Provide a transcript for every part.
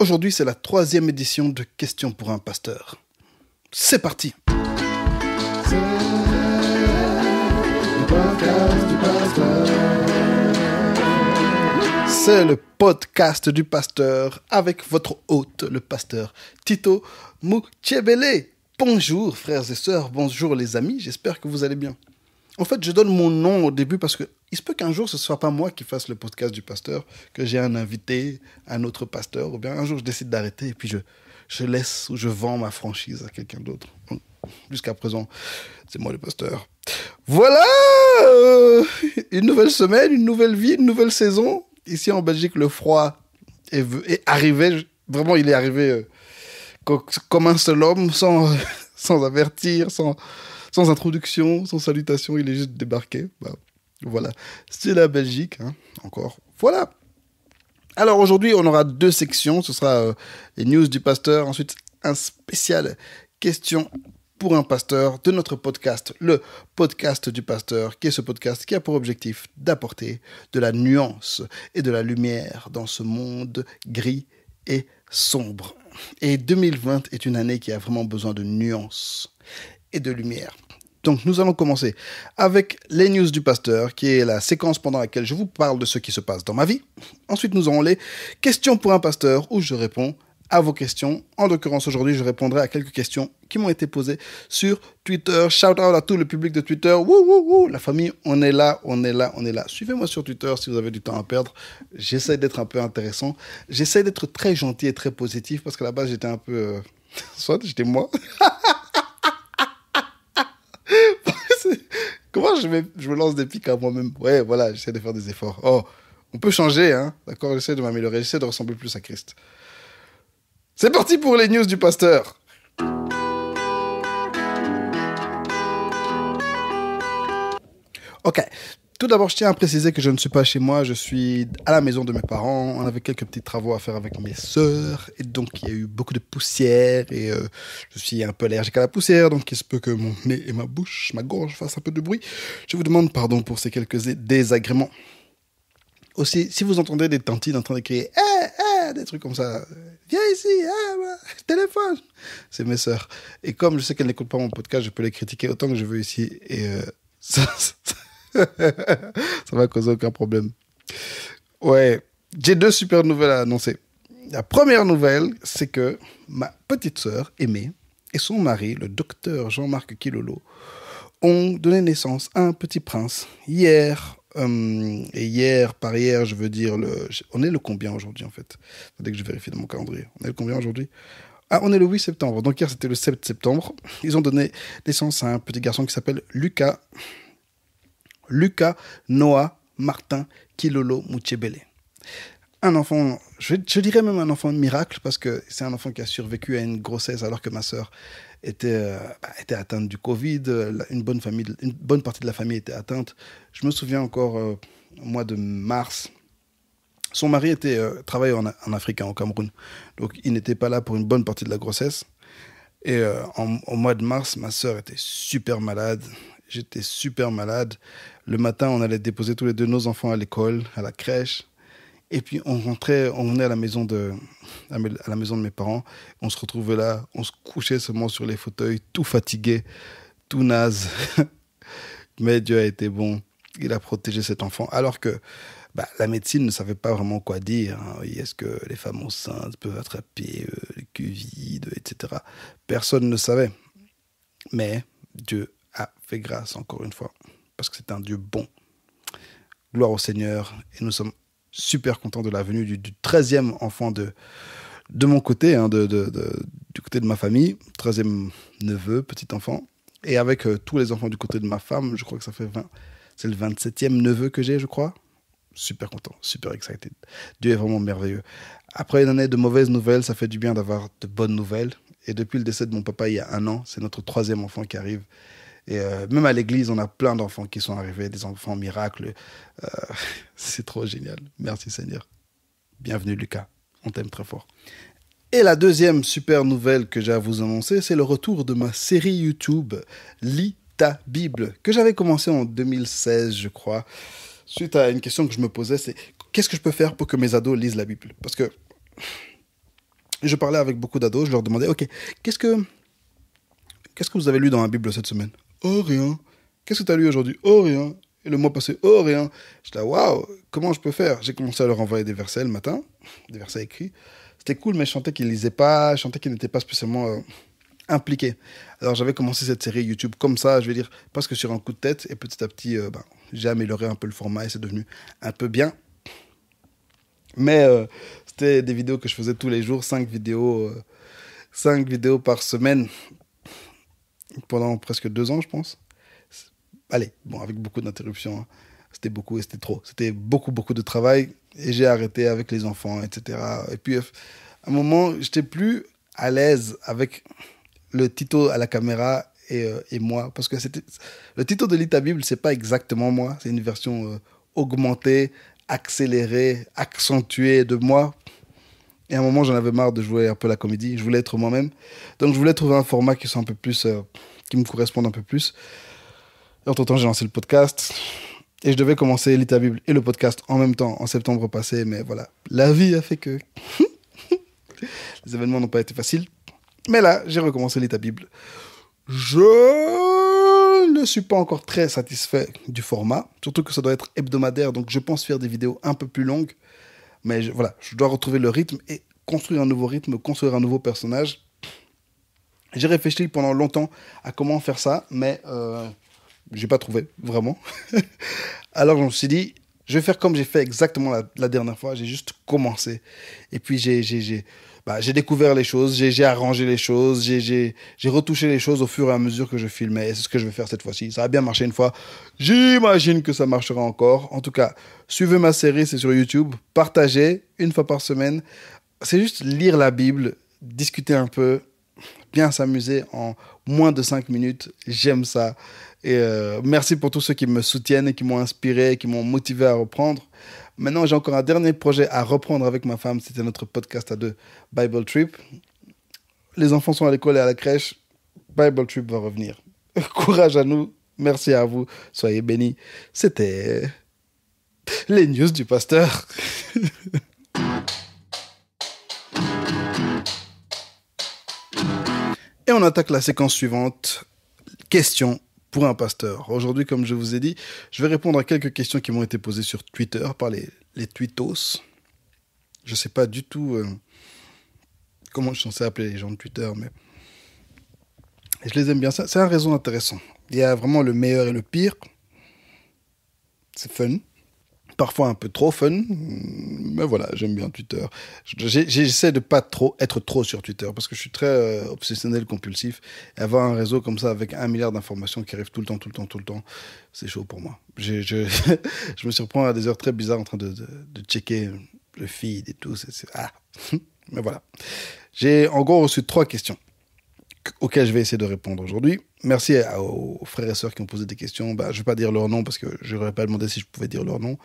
Aujourd'hui, c'est la troisième édition de Questions pour un pasteur. C'est parti C'est le podcast du pasteur avec votre hôte, le pasteur Tito Mouchebele. Bonjour frères et sœurs, bonjour les amis, j'espère que vous allez bien. En fait, je donne mon nom au début parce que il se peut qu'un jour ce soit pas moi qui fasse le podcast du pasteur, que j'ai un invité, un autre pasteur, ou bien un jour je décide d'arrêter et puis je, je laisse ou je vends ma franchise à quelqu'un d'autre. Jusqu'à présent, c'est moi le pasteur. Voilà euh, Une nouvelle semaine, une nouvelle vie, une nouvelle saison. Ici en Belgique, le froid est, est arrivé. Vraiment, il est arrivé euh, comme un seul homme, sans, sans avertir, sans, sans introduction, sans salutation, il est juste débarqué. Bah, voilà, c'est la Belgique, hein. encore. Voilà. Alors aujourd'hui, on aura deux sections. Ce sera euh, les news du pasteur, ensuite un spécial question pour un pasteur de notre podcast, le podcast du pasteur, qui est ce podcast qui a pour objectif d'apporter de la nuance et de la lumière dans ce monde gris et sombre. Et 2020 est une année qui a vraiment besoin de nuances et de lumière. Donc nous allons commencer avec les news du pasteur, qui est la séquence pendant laquelle je vous parle de ce qui se passe dans ma vie. Ensuite nous aurons les questions pour un pasteur, où je réponds à vos questions. En l'occurrence aujourd'hui je répondrai à quelques questions qui m'ont été posées sur Twitter. Shout out à tout le public de Twitter. Wouh, La famille, on est là, on est là, on est là. Suivez-moi sur Twitter si vous avez du temps à perdre. J'essaie d'être un peu intéressant. J'essaie d'être très gentil et très positif parce qu'à la base j'étais un peu... Euh, soit j'étais moi. je, me lance des pics à moi-même. Ouais, voilà, j'essaie de faire des efforts. Oh, on peut changer, hein D'accord, j'essaie de m'améliorer, j'essaie de ressembler plus à Christ. C'est parti pour les news du pasteur. Ok, tout d'abord, je tiens à préciser que je ne suis pas chez moi, je suis à la maison de mes parents. On avait quelques petits travaux à faire avec mes sœurs, et donc il y a eu beaucoup de poussière, et euh, je suis un peu allergique à la poussière, donc il se peut que mon nez et ma bouche, ma gorge fassent un peu de bruit. Je vous demande pardon pour ces quelques désagréments. Aussi, si vous entendez des tantines en train de crier hey, eh, eh hey, des trucs comme ça, viens ici, hey, eh, téléphone, c'est mes sœurs. Et comme je sais qu'elles n'écoutent pas mon podcast, je peux les critiquer autant que je veux ici, et euh, ça, ça ça va causer aucun problème. Ouais, j'ai deux super nouvelles à annoncer. La première nouvelle, c'est que ma petite sœur, Aimée, et son mari, le docteur Jean-Marc Kilolo, ont donné naissance à un petit prince hier. Euh, et hier, par hier, je veux dire, on est le combien aujourd'hui en fait Dès que je vérifie dans mon calendrier. On est le combien aujourd'hui ah, on est le 8 septembre. Donc hier, c'était le 7 septembre. Ils ont donné naissance à un petit garçon qui s'appelle Lucas, Lucas Noah Martin Kilolo Mouchebele. Un enfant, je, dirais même un enfant de miracle, parce que c'est un enfant qui a survécu à une grossesse alors que ma sœur était, euh, bah, atteinte du Covid, une bonne, famille, une bonne partie de la famille était atteinte. Je me souviens encore, euh, au mois de mars, son mari était euh, travaillait en, Afrique, en hein, au Cameroun. Donc il n'était pas là pour une bonne partie de la grossesse. Et au mois de mars, ma sœur était super malade. J'étais super malade. Le matin, on allait déposer tous les deux nos enfants à l'école, à la crèche. Et puis on rentrait, on venait à la maison de, à la maison de mes parents. On se retrouvait là, on se couchait seulement sur les fauteuils, tout fatigué, tout naze. Mais Dieu a été bon. Il a protégé cet enfant. Alors que bah, la médecine ne savait pas vraiment quoi dire. Hein. Est-ce que les femmes enceintes peuvent attraper euh, le Covid, etc. Personne ne savait. Mais Dieu a fait grâce encore une fois, parce que c'est un Dieu bon. Gloire au Seigneur, et nous sommes super contents de la venue du, 13e enfant de, de mon côté, hein, de, du côté de ma famille, 13e neveu, petit enfant, et avec euh, tous les enfants du côté de ma femme, je crois que ça fait 20. C'est le 27e neveu que j'ai, je crois. Super content, super excited. Dieu est vraiment merveilleux. Après une année de mauvaises nouvelles, ça fait du bien d'avoir de bonnes nouvelles. Et depuis le décès de mon papa il y a un an, c'est notre troisième enfant qui arrive. Et euh, même à l'église, on a plein d'enfants qui sont arrivés, des enfants miracles. Euh, c'est trop génial. Merci Seigneur. Bienvenue Lucas. On t'aime très fort. Et la deuxième super nouvelle que j'ai à vous annoncer, c'est le retour de ma série YouTube Lis ta Bible, que j'avais commencé en 2016, je crois. Suite à une question que je me posais, c'est qu'est-ce que je peux faire pour que mes ados lisent la Bible Parce que je parlais avec beaucoup d'ados, je leur demandais, ok, qu'est-ce que qu'est-ce que vous avez lu dans la Bible cette semaine Oh, rien. Qu'est-ce que t'as lu aujourd'hui Oh, rien. Et le mois passé, oh, rien. J'étais là, waouh, comment je peux faire J'ai commencé à leur envoyer des versets le matin, des versets écrits. C'était cool, mais je chantais qu'ils lisaient pas, je chantais qu'ils n'étaient pas spécialement euh, impliqués. Alors j'avais commencé cette série YouTube comme ça, je vais dire, parce que sur un coup de tête, et petit à petit, euh, ben, j'ai amélioré un peu le format et c'est devenu un peu bien. Mais euh, c'était des vidéos que je faisais tous les jours, cinq vidéos, vidéos par semaine pendant presque deux ans, je pense. Allez, bon, avec beaucoup d'interruptions. Hein. C'était beaucoup et c'était trop. C'était beaucoup, beaucoup de travail. Et j'ai arrêté avec les enfants, etc. Et puis, euh, à un moment, j'étais plus à l'aise avec le Tito à la caméra et, euh, et moi. Parce que c'était le Tito de Lita Bible, c'est pas exactement moi. C'est une version euh, augmentée, accélérée, accentuée de moi. Et à un moment, j'en avais marre de jouer un peu la comédie. Je voulais être moi-même. Donc, je voulais trouver un format qui soit un peu plus, euh, qui me corresponde un peu plus. Entre temps, j'ai lancé le podcast. Et je devais commencer l'État Bible et le podcast en même temps en septembre passé. Mais voilà, la vie a fait que. Les événements n'ont pas été faciles. Mais là, j'ai recommencé l'État Bible. Je ne suis pas encore très satisfait du format. Surtout que ça doit être hebdomadaire. Donc, je pense faire des vidéos un peu plus longues mais voilà, je dois retrouver le rythme et construire un nouveau rythme, construire un nouveau personnage. J'ai réfléchi pendant longtemps à comment faire ça, mais je euh, j'ai pas trouvé, vraiment. Alors je me suis dit, je vais faire comme j'ai fait exactement la, la dernière fois, j'ai juste commencé. Et puis j'ai bah, j'ai découvert les choses, j'ai arrangé les choses, j'ai retouché les choses au fur et à mesure que je filmais. Et c'est ce que je vais faire cette fois-ci. Ça a bien marché une fois. J'imagine que ça marchera encore. En tout cas, suivez ma série, c'est sur YouTube. Partagez une fois par semaine. C'est juste lire la Bible, discuter un peu, bien s'amuser en moins de 5 minutes. J'aime ça. Et euh, merci pour tous ceux qui me soutiennent et qui m'ont inspiré, qui m'ont motivé à reprendre. Maintenant, j'ai encore un dernier projet à reprendre avec ma femme. C'était notre podcast à deux, Bible Trip. Les enfants sont à l'école et à la crèche. Bible Trip va revenir. Courage à nous. Merci à vous. Soyez bénis. C'était les news du pasteur. et on attaque la séquence suivante. Question pour un pasteur. Aujourd'hui, comme je vous ai dit, je vais répondre à quelques questions qui m'ont été posées sur Twitter par les, les tweetos. Je sais pas du tout euh, comment je suis censé appeler les gens de Twitter, mais je les aime bien. C'est un réseau intéressant. Il y a vraiment le meilleur et le pire. C'est fun parfois un peu trop fun. Mais voilà, j'aime bien Twitter. J'essaie de pas trop être trop sur Twitter parce que je suis très euh, obsessionnel, compulsif. Et avoir un réseau comme ça avec un milliard d'informations qui arrivent tout le temps, tout le temps, tout le temps, c'est chaud pour moi. Je, me surprends à des heures très bizarres en train de, checker le feed et tout. Ah. Mais voilà. J'ai en gros reçu trois questions auquel je vais essayer de répondre aujourd'hui. Merci aux frères et sœurs qui ont posé des questions. Bah, je ne vais pas dire leur nom parce que je n'aurais pas demandé si je pouvais dire leur nom.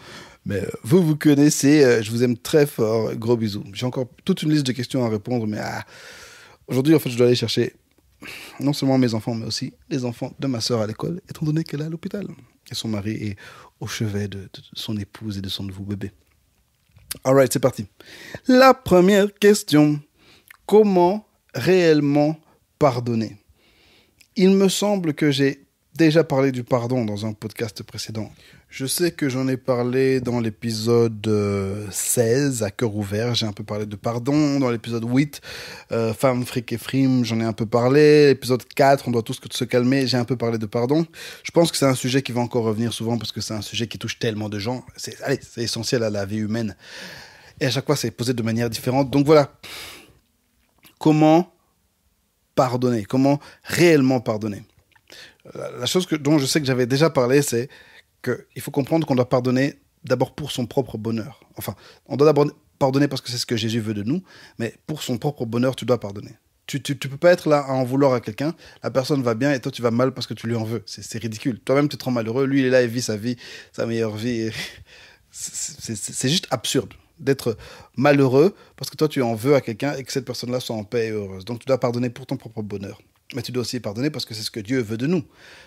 Mais euh, vous, vous connaissez. Euh, je vous aime très fort. Gros bisous. J'ai encore toute une liste de questions à répondre, mais ah, aujourd'hui, en fait, je dois aller chercher non seulement mes enfants, mais aussi les enfants de ma sœur à l'école, étant donné qu'elle est à l'hôpital. Et son mari est au chevet de, de, son épouse et de son nouveau bébé. Alright, c'est parti. La première question. Comment réellement pardonner. Il me semble que j'ai déjà parlé du pardon dans un podcast précédent. Je sais que j'en ai parlé dans l'épisode 16, euh, à cœur ouvert. J'ai un peu parlé de pardon. Dans l'épisode 8, euh, Femme, fric et frime, j'en ai un peu parlé. L'épisode 4, on doit tous se calmer. J'ai un peu parlé de pardon. Je pense que c'est un sujet qui va encore revenir souvent parce que c'est un sujet qui touche tellement de gens. C'est, allez, c'est essentiel à la vie humaine. Et à chaque fois, c'est posé de manière différente. Donc voilà. Comment pardonner, comment réellement pardonner. La chose que, dont je sais que j'avais déjà parlé, c'est qu'il faut comprendre qu'on doit pardonner d'abord pour son propre bonheur. Enfin, on doit d'abord pardonner parce que c'est ce que Jésus veut de nous, mais pour son propre bonheur, tu dois pardonner. Tu, tu, peux pas être là à en vouloir à quelqu'un, la personne va bien et toi tu vas mal parce que tu lui en veux. C'est ridicule. Toi-même tu te rends malheureux, lui il est là, il vit sa vie, sa meilleure vie. C'est juste absurde d'être malheureux parce que toi tu en veux à quelqu'un et que cette personne-là soit en paix et heureuse. Donc tu dois pardonner pour ton propre bonheur. Mais tu dois aussi pardonner parce que c'est ce que Dieu veut de nous.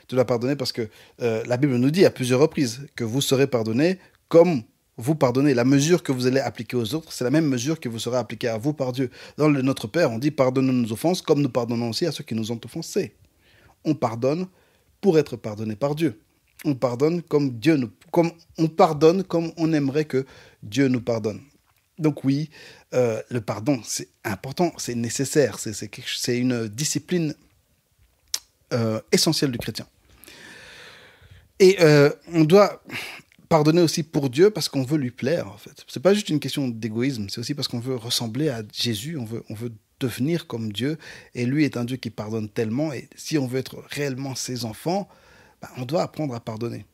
Tu dois pardonner parce que euh, la Bible nous dit à plusieurs reprises que vous serez pardonné comme vous pardonnez. La mesure que vous allez appliquer aux autres, c'est la même mesure que vous serez appliquée à vous par Dieu. Dans le Notre Père, on dit pardonne nos offenses comme nous pardonnons aussi à ceux qui nous ont offensés. On pardonne pour être pardonné par Dieu on pardonne comme Dieu nous, comme on pardonne comme on aimerait que Dieu nous pardonne. Donc oui, euh, le pardon, c'est important, c'est nécessaire, c'est une discipline euh, essentielle du chrétien. Et euh, on doit pardonner aussi pour Dieu parce qu'on veut lui plaire, en fait. C'est pas juste une question d'égoïsme, c'est aussi parce qu'on veut ressembler à Jésus, on veut, on veut devenir comme Dieu, et lui est un Dieu qui pardonne tellement, et si on veut être réellement ses enfants, bah, on doit apprendre à pardonner.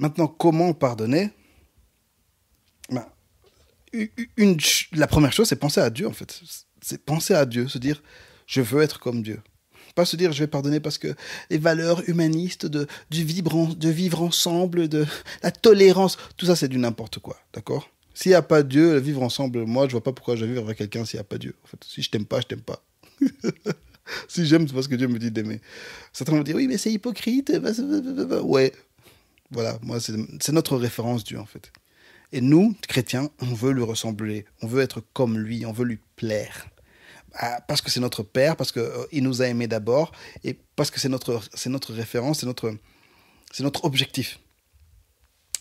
Maintenant, comment pardonner bah, La première chose, c'est penser à Dieu, en fait. C'est penser à Dieu, se dire, je veux être comme Dieu. Pas se dire, je vais pardonner parce que les valeurs humanistes, de, du de vivre ensemble, de la tolérance, tout ça, c'est du n'importe quoi, d'accord S'il n'y a pas Dieu, vivre ensemble, moi, je vois pas pourquoi je vais vivre avec quelqu'un s'il n'y a pas Dieu. si je t'aime pas, je t'aime pas. si j'aime, c'est parce que Dieu me dit d'aimer. Certains vont dire, oui, mais c'est hypocrite. Ouais. Voilà, moi, c'est notre référence, Dieu, en fait. Et nous, chrétiens, on veut lui ressembler, on veut être comme lui, on veut lui plaire. Ah, parce que c'est notre Père, parce qu'il euh, nous a aimés d'abord, et parce que c'est notre, notre référence, c'est notre, notre objectif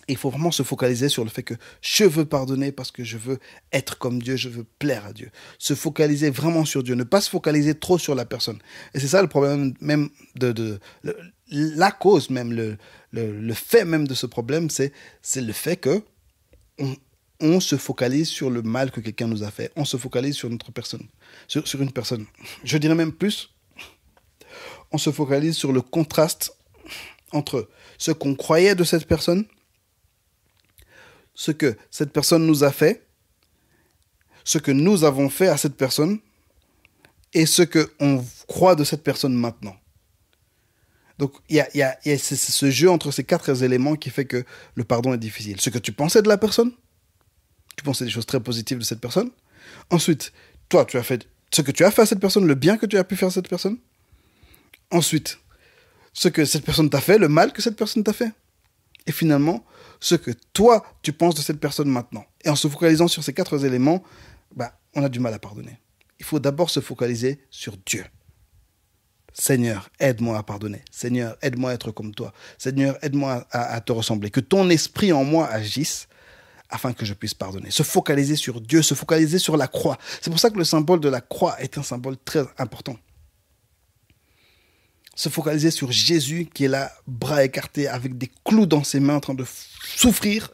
il faut vraiment se focaliser sur le fait que je veux pardonner parce que je veux être comme Dieu, je veux plaire à Dieu. Se focaliser vraiment sur Dieu, ne pas se focaliser trop sur la personne. Et c'est ça le problème même de, la cause même, le, le, fait même de ce problème, c'est le fait que on, se focalise sur le mal que quelqu'un nous a fait. On se focalise sur notre personne, sur, sur une personne. Je dirais même plus, on se focalise sur le contraste entre ce qu'on croyait de cette personne ce que cette personne nous a fait, ce que nous avons fait à cette personne et ce que on croit de cette personne maintenant. Donc, il y a, ce jeu entre ces quatre éléments qui fait que le pardon est difficile. Ce que tu pensais de la personne, tu pensais des choses très positives de cette personne. Ensuite, toi, tu as fait ce que tu as fait à cette personne, le bien que tu as pu faire à cette personne. Ensuite, ce que cette personne t'a fait, le mal que cette personne t'a fait finalement ce que toi tu penses de cette personne maintenant. Et en se focalisant sur ces quatre éléments, bah, on a du mal à pardonner. Il faut d'abord se focaliser sur Dieu. Seigneur, aide-moi à pardonner. Seigneur, aide-moi à être comme toi. Seigneur, aide-moi à, te ressembler. Que ton esprit en moi agisse afin que je puisse pardonner. Se focaliser sur Dieu, se focaliser sur la croix. C'est pour ça que le symbole de la croix est un symbole très important se focaliser sur Jésus qui est là, bras écartés, avec des clous dans ses mains, en train de souffrir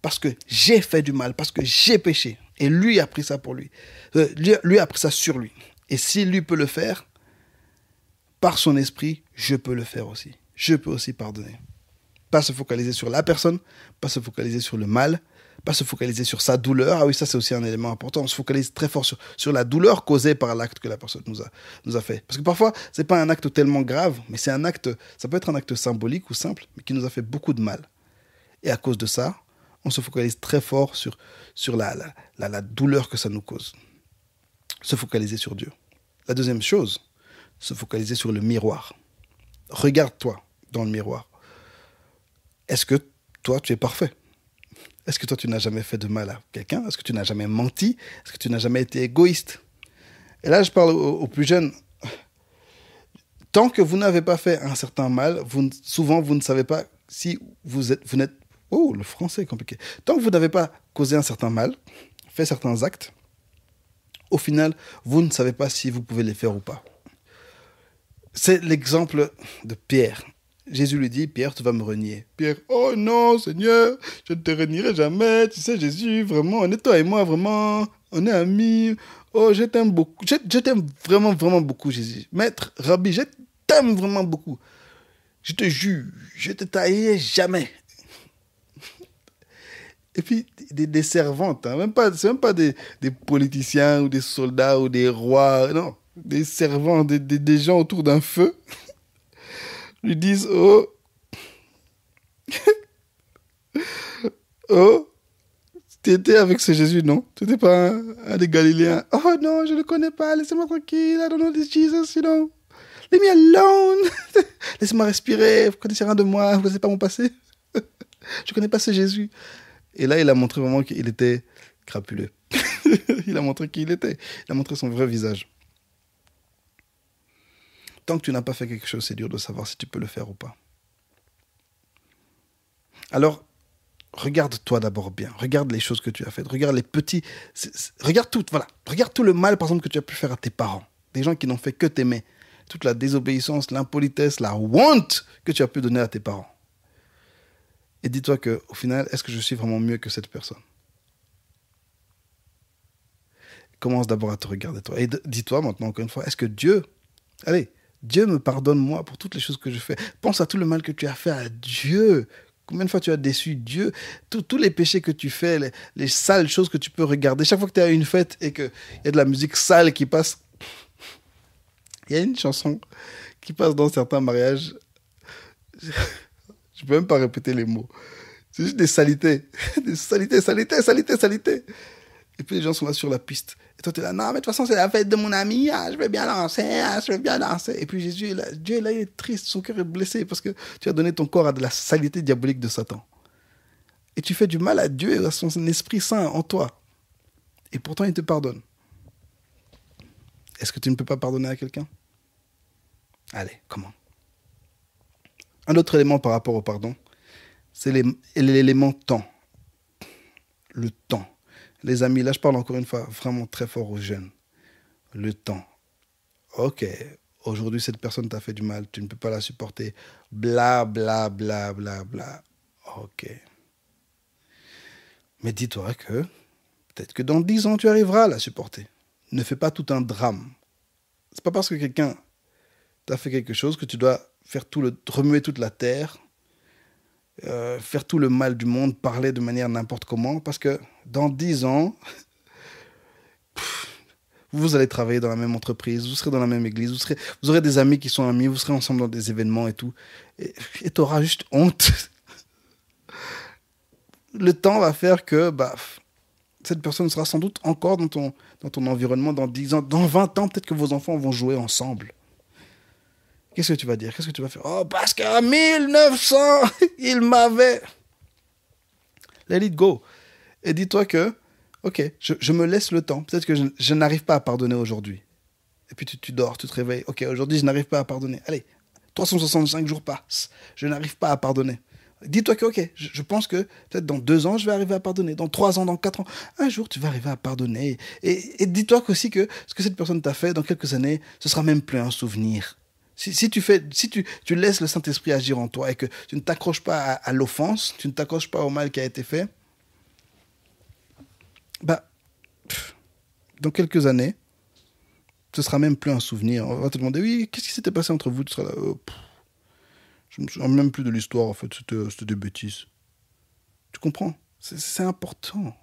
parce que j'ai fait du mal, parce que j'ai péché. Et lui a pris ça pour lui. Euh, lui. Lui a pris ça sur lui. Et s'il lui peut le faire, par son esprit, je peux le faire aussi. Je peux aussi pardonner. Pas se focaliser sur la personne, pas se focaliser sur le mal, pas se focaliser sur sa douleur. Ah oui, ça c'est aussi un élément important. On se focalise très fort sur, sur la douleur causée par l'acte que la personne nous a, nous a fait. Parce que parfois, ce n'est pas un acte tellement grave, mais c'est un acte, ça peut être un acte symbolique ou simple, mais qui nous a fait beaucoup de mal. Et à cause de ça, on se focalise très fort sur, sur la douleur que ça nous cause. Se focaliser sur Dieu. La deuxième chose, se focaliser sur le miroir. Regarde-toi dans le miroir. Est-ce que toi, tu es parfait est-ce que toi, tu n'as jamais fait de mal à quelqu'un Est-ce que tu n'as jamais menti Est-ce que tu n'as jamais été égoïste Et là, je parle aux, plus jeunes. Tant que vous n'avez pas fait un certain mal, vous, souvent, vous ne savez pas si vous êtes, vous Oh, le français est compliqué. Tant que vous n'avez pas causé un certain mal, fait certains actes, au final, vous ne savez pas si vous pouvez les faire ou pas. C'est l'exemple de Pierre. Jésus lui dit, Pierre, tu vas me renier. Pierre, oh non, Seigneur, je ne te renierai jamais. Tu sais, Jésus, vraiment, on est toi et moi, vraiment, on est amis. Oh, je t'aime beaucoup. Je, t'aime vraiment, vraiment beaucoup, Jésus. Maître, Rabbi, je t'aime vraiment beaucoup. Je te jure, je te taillerai jamais. Et puis, des, servantes, ce hein, même pas, même pas des, politiciens ou des soldats ou des rois, non. Des servants, des, des gens autour d'un feu. lui disent Oh, oh, étais avec ce Jésus, non T'étais pas un, des Galiléens. Oh non, je le connais pas, laissez-moi tranquille, I don't know this Jesus, you know. Leave me alone Laissez-moi respirer, vous connaissez rien de moi, vous connaissez pas mon passé. je connais pas ce Jésus. Et là, il a montré vraiment qu'il était crapuleux. il a montré qui il était. Il a montré son vrai visage que tu n'as pas fait quelque chose, c'est dur de savoir si tu peux le faire ou pas. Alors, regarde-toi d'abord bien. Regarde les choses que tu as faites. Regarde les petits. Regarde tout. Voilà. Regarde tout le mal, par exemple, que tu as pu faire à tes parents. Des gens qui n'ont fait que t'aimer. Toute la désobéissance, l'impolitesse, la honte que tu as pu donner à tes parents. Et dis-toi que, au final, est-ce que je suis vraiment mieux que cette personne Commence d'abord à te regarder toi. Et dis-toi maintenant, encore une fois, est-ce que Dieu, allez, Dieu me pardonne moi pour toutes les choses que je fais. Pense à tout le mal que tu as fait à Dieu. Combien de fois tu as déçu Dieu Tous les péchés que tu fais, les, les, sales choses que tu peux regarder. Chaque fois que tu es à une fête et qu'il y a de la musique sale qui passe, il y a une chanson qui passe dans certains mariages. Je peux même pas répéter les mots. C'est juste des salités. Des salités, salités, salités, salités. Et puis les gens sont là sur la piste. Et toi, tu es là, non, mais de toute façon, c'est la fête de mon ami, ah, je vais bien lancer, ah, je vais bien danser. Et puis Jésus, Dieu, là, il est triste, son cœur est blessé parce que tu as donné ton corps à de la saleté diabolique de Satan. Et tu fais du mal à Dieu et à son Esprit Saint en toi. Et pourtant, il te pardonne. Est-ce que tu ne peux pas pardonner à quelqu'un Allez, comment Un autre élément par rapport au pardon, c'est l'élément temps. Le temps. Les amis, là, je parle encore une fois vraiment très fort aux jeunes. Le temps. Ok, aujourd'hui, cette personne t'a fait du mal, tu ne peux pas la supporter. Bla, bla, bla, bla, bla. Ok. Mais dis-toi que peut-être que dans dix ans, tu arriveras à la supporter. Ne fais pas tout un drame. C'est pas parce que quelqu'un t'a fait quelque chose que tu dois faire tout le remuer toute la terre euh, faire tout le mal du monde, parler de manière n'importe comment, parce que dans dix ans, vous allez travailler dans la même entreprise, vous serez dans la même église, vous, serez, vous aurez des amis qui sont amis, vous serez ensemble dans des événements et tout. Et tu auras juste honte. Le temps va faire que bah, cette personne sera sans doute encore dans ton, dans ton environnement dans 10 ans, dans 20 ans, peut-être que vos enfants vont jouer ensemble. Qu'est-ce que tu vas dire Qu'est-ce que tu vas faire Oh, parce qu'à 1900, il m'avait. Let go. Et dis-toi que, ok, je, me laisse le temps. Peut-être que je, n'arrive pas à pardonner aujourd'hui. Et puis tu, dors, tu te réveilles. Ok, aujourd'hui, je n'arrive pas à pardonner. Allez, 365 jours passent. Je n'arrive pas à pardonner. Dis-toi que, ok, je, pense que peut-être dans deux ans, je vais arriver à pardonner. Dans trois ans, dans quatre ans, un jour, tu vas arriver à pardonner. Et, dis-toi aussi que ce que cette personne t'a fait, dans quelques années, ce sera même plus un souvenir si, tu fais, si tu, laisses le Saint-Esprit agir en toi et que tu ne t'accroches pas à, l'offense, tu ne t'accroches pas au mal qui a été fait, bah, dans quelques années, ce sera même plus un souvenir. On va te demander, oui, qu'est-ce qui s'était passé entre vous Tu seras oh, je me souviens même plus de l'histoire, en fait, c'était des bêtises. Tu comprends C'est important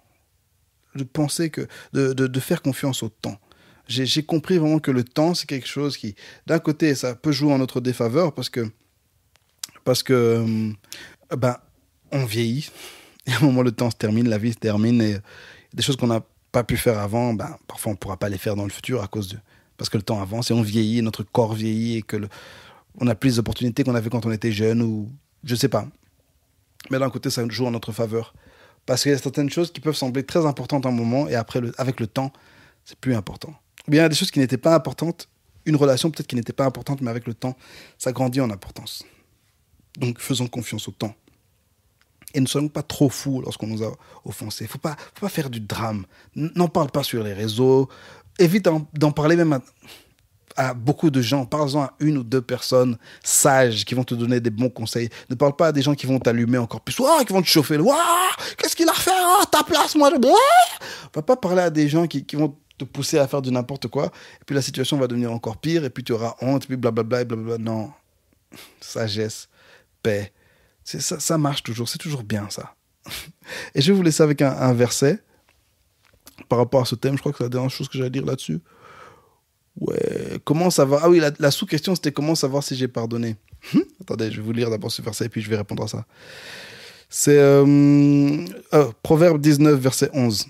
de penser que, de faire confiance au temps j'ai compris vraiment que le temps, c'est quelque chose qui, d'un côté, ça peut jouer en notre défaveur parce que, parce que, euh, ben, on vieillit. Et à un moment, le temps se termine, la vie se termine et des choses qu'on n'a pas pu faire avant, ben, parfois on ne pourra pas les faire dans le futur à cause de, parce que le temps avance et on vieillit, notre corps vieillit et que le, on a plus d'opportunités qu'on avait quand on était jeune ou je sais pas. Mais d'un côté, ça joue en notre faveur. Parce qu'il y a certaines choses qui peuvent sembler très importantes à un moment et après, avec le temps, c'est plus important y bien des choses qui n'étaient pas importantes, une relation peut-être qui n'était pas importante, mais avec le temps, ça grandit en importance. Donc faisons confiance au temps. Et ne soyons pas trop fous lorsqu'on nous a offensés. Il ne faut pas faire du drame. N'en parle pas sur les réseaux. Évite d'en parler même à, beaucoup de gens. Parle-en à une ou deux personnes sages qui vont te donner des bons conseils. Ne parle pas à des gens qui vont t'allumer encore plus. Oh, qui vont te chauffer. Oh, Qu'est-ce qu'il a fait à ah, Ta place, moi. ne hein? va pas parler à des gens qui vont te pousser à faire de n'importe quoi. Et puis la situation va devenir encore pire, et puis tu auras honte, et puis blablabla, et blablabla. Non. Sagesse, paix. Ça, ça marche toujours, c'est toujours bien ça. et je vais vous laisser avec un, verset par rapport à ce thème. Je crois que c'est la dernière chose que j'allais dire là-dessus. Ouais, comment savoir Ah oui, la, sous-question c'était comment savoir si j'ai pardonné. Hum? Attendez, je vais vous lire d'abord ce verset et puis je vais répondre à ça. C'est euh, euh, Proverbe 19, verset 11.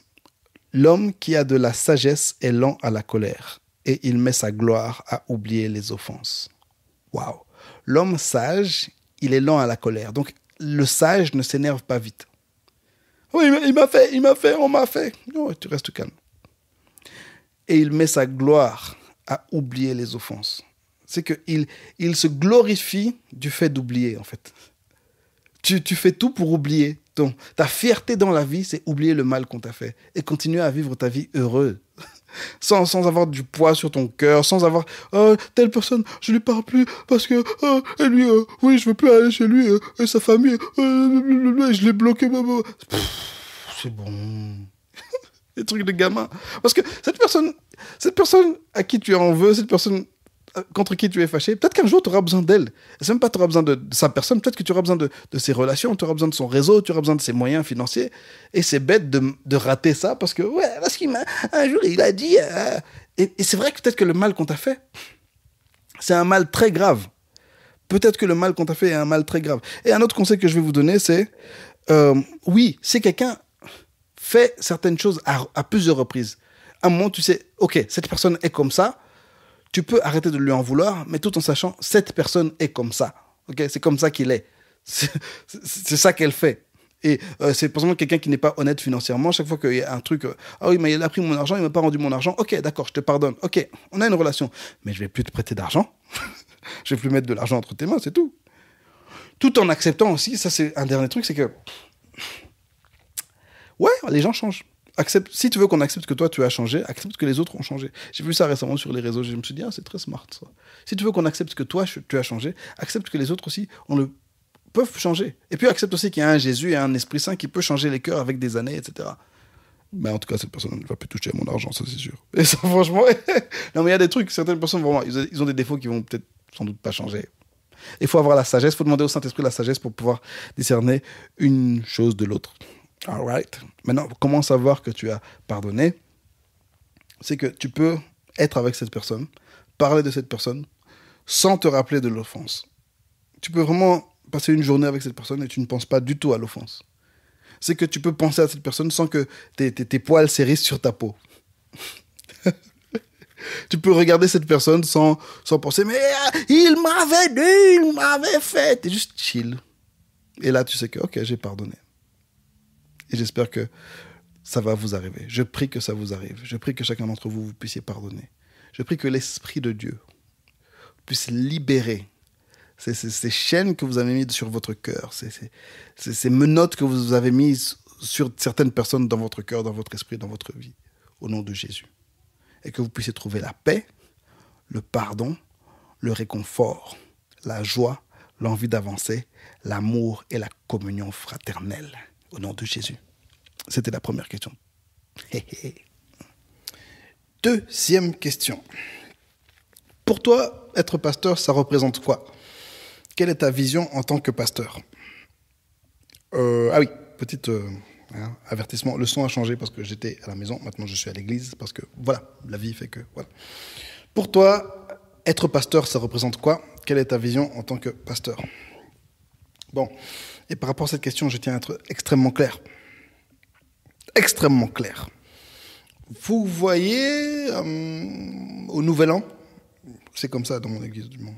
L'homme qui a de la sagesse est lent à la colère, et il met sa gloire à oublier les offenses. Waouh L'homme sage, il est lent à la colère. Donc, le sage ne s'énerve pas vite. Oui, il m'a fait, il m'a fait, on m'a fait. Non, tu restes calme. Et il met sa gloire à oublier les offenses. C'est qu'il il se glorifie du fait d'oublier, en fait. Tu, tu fais tout pour oublier ta fierté dans la vie, c'est oublier le mal qu'on t'a fait et continuer à vivre ta vie heureux Sans, sans, avoir du poids sur ton cœur, sans avoir ah, telle personne, je lui parle plus parce que ah, lui, euh, oui, je veux plus aller chez lui euh, et sa famille, euh, je l'ai bloqué. Bah, bah. C'est bon, les trucs de gamin. Parce que cette personne, cette personne à qui tu en veux, cette personne euh, contre qui tu es fâché, peut-être qu'un jour tu auras besoin d'elle. C'est même pas tu auras besoin de, sa personne, peut-être que tu auras besoin de, ses relations, tu auras besoin de son réseau, tu auras besoin de ses moyens financiers. Et c'est bête de, rater ça parce que, ouais, parce qu'il m'a, un jour il a dit. Euh, et, c'est vrai que peut-être que le mal qu'on t'a fait, c'est un mal très grave. Peut-être que le mal qu'on t'a fait est un mal très grave. Et un autre conseil que je vais vous donner, c'est euh, oui, si quelqu'un fait certaines choses à, à plusieurs reprises, à un moment tu sais, ok, cette personne est comme ça tu peux arrêter de lui en vouloir, mais tout en sachant, cette personne est comme ça. ok c'est comme ça qu'il est. C'est ça qu'elle fait. Et euh, c'est forcément quelqu'un qui n'est pas honnête financièrement. Chaque fois qu'il y a un truc, euh, ah oui, mais il a pris mon argent, il m'a pas rendu mon argent. Ok, d'accord, je te pardonne. Ok, on a une relation. Mais je vais plus te prêter d'argent. je vais plus mettre de l'argent entre tes mains, c'est tout. Tout en acceptant aussi, ça c'est un dernier truc, c'est que. Ouais, les gens changent si tu veux qu'on accepte que toi tu as changé, accepte que les autres ont changé. J'ai vu ça récemment sur les réseaux, je me suis dit, ah, c'est très smart ça. Si tu veux qu'on accepte que toi tu as changé, accepte que les autres aussi on le, peuvent changer. Et puis accepte aussi qu'il y a un Jésus et un Esprit Saint qui peut changer les cœurs avec des années, etc. Mais en tout cas, cette personne ne va plus toucher à mon argent, ça c'est sûr. Et ça, franchement, non, mais il y a des trucs, certaines personnes, vraiment, ils ont des défauts qui vont peut-être sans doute pas changer. Il faut avoir la sagesse, il faut demander au Saint-Esprit la sagesse pour pouvoir discerner une chose de l'autre. Alright. Maintenant, comment savoir que tu as pardonné C'est que tu peux être avec cette personne, parler de cette personne, sans te rappeler de l'offense. Tu peux vraiment passer une journée avec cette personne et tu ne penses pas du tout à l'offense. C'est que tu peux penser à cette personne sans que tes, poils s'érissent sur ta peau. tu peux regarder cette personne sans, penser, mais ah, il m'avait dit, il m'avait fait. T'es juste chill. Et là, tu sais que, ok, j'ai pardonné. Et j'espère que ça va vous arriver. Je prie que ça vous arrive. Je prie que chacun d'entre vous, vous puissiez pardonner. Je prie que l'Esprit de Dieu puisse libérer ces, chaînes que vous avez mises sur votre cœur, ces menottes que vous avez mises sur certaines personnes dans votre cœur, dans votre esprit, dans votre vie, au nom de Jésus. Et que vous puissiez trouver la paix, le pardon, le réconfort, la joie, l'envie d'avancer, l'amour et la communion fraternelle au nom de Jésus C'était la première question. Deuxième question. Pour toi, être pasteur, ça représente quoi Quelle est ta vision en tant que pasteur euh, Ah oui, petite euh, hein, avertissement. Le son a changé parce que j'étais à la maison. Maintenant, je suis à l'église parce que voilà, la vie fait que voilà. Pour toi, être pasteur, ça représente quoi Quelle est ta vision en tant que pasteur Bon, et par rapport à cette question, je tiens à être extrêmement clair. Extrêmement clair. Vous voyez, euh, au Nouvel An, c'est comme ça dans mon église du monde.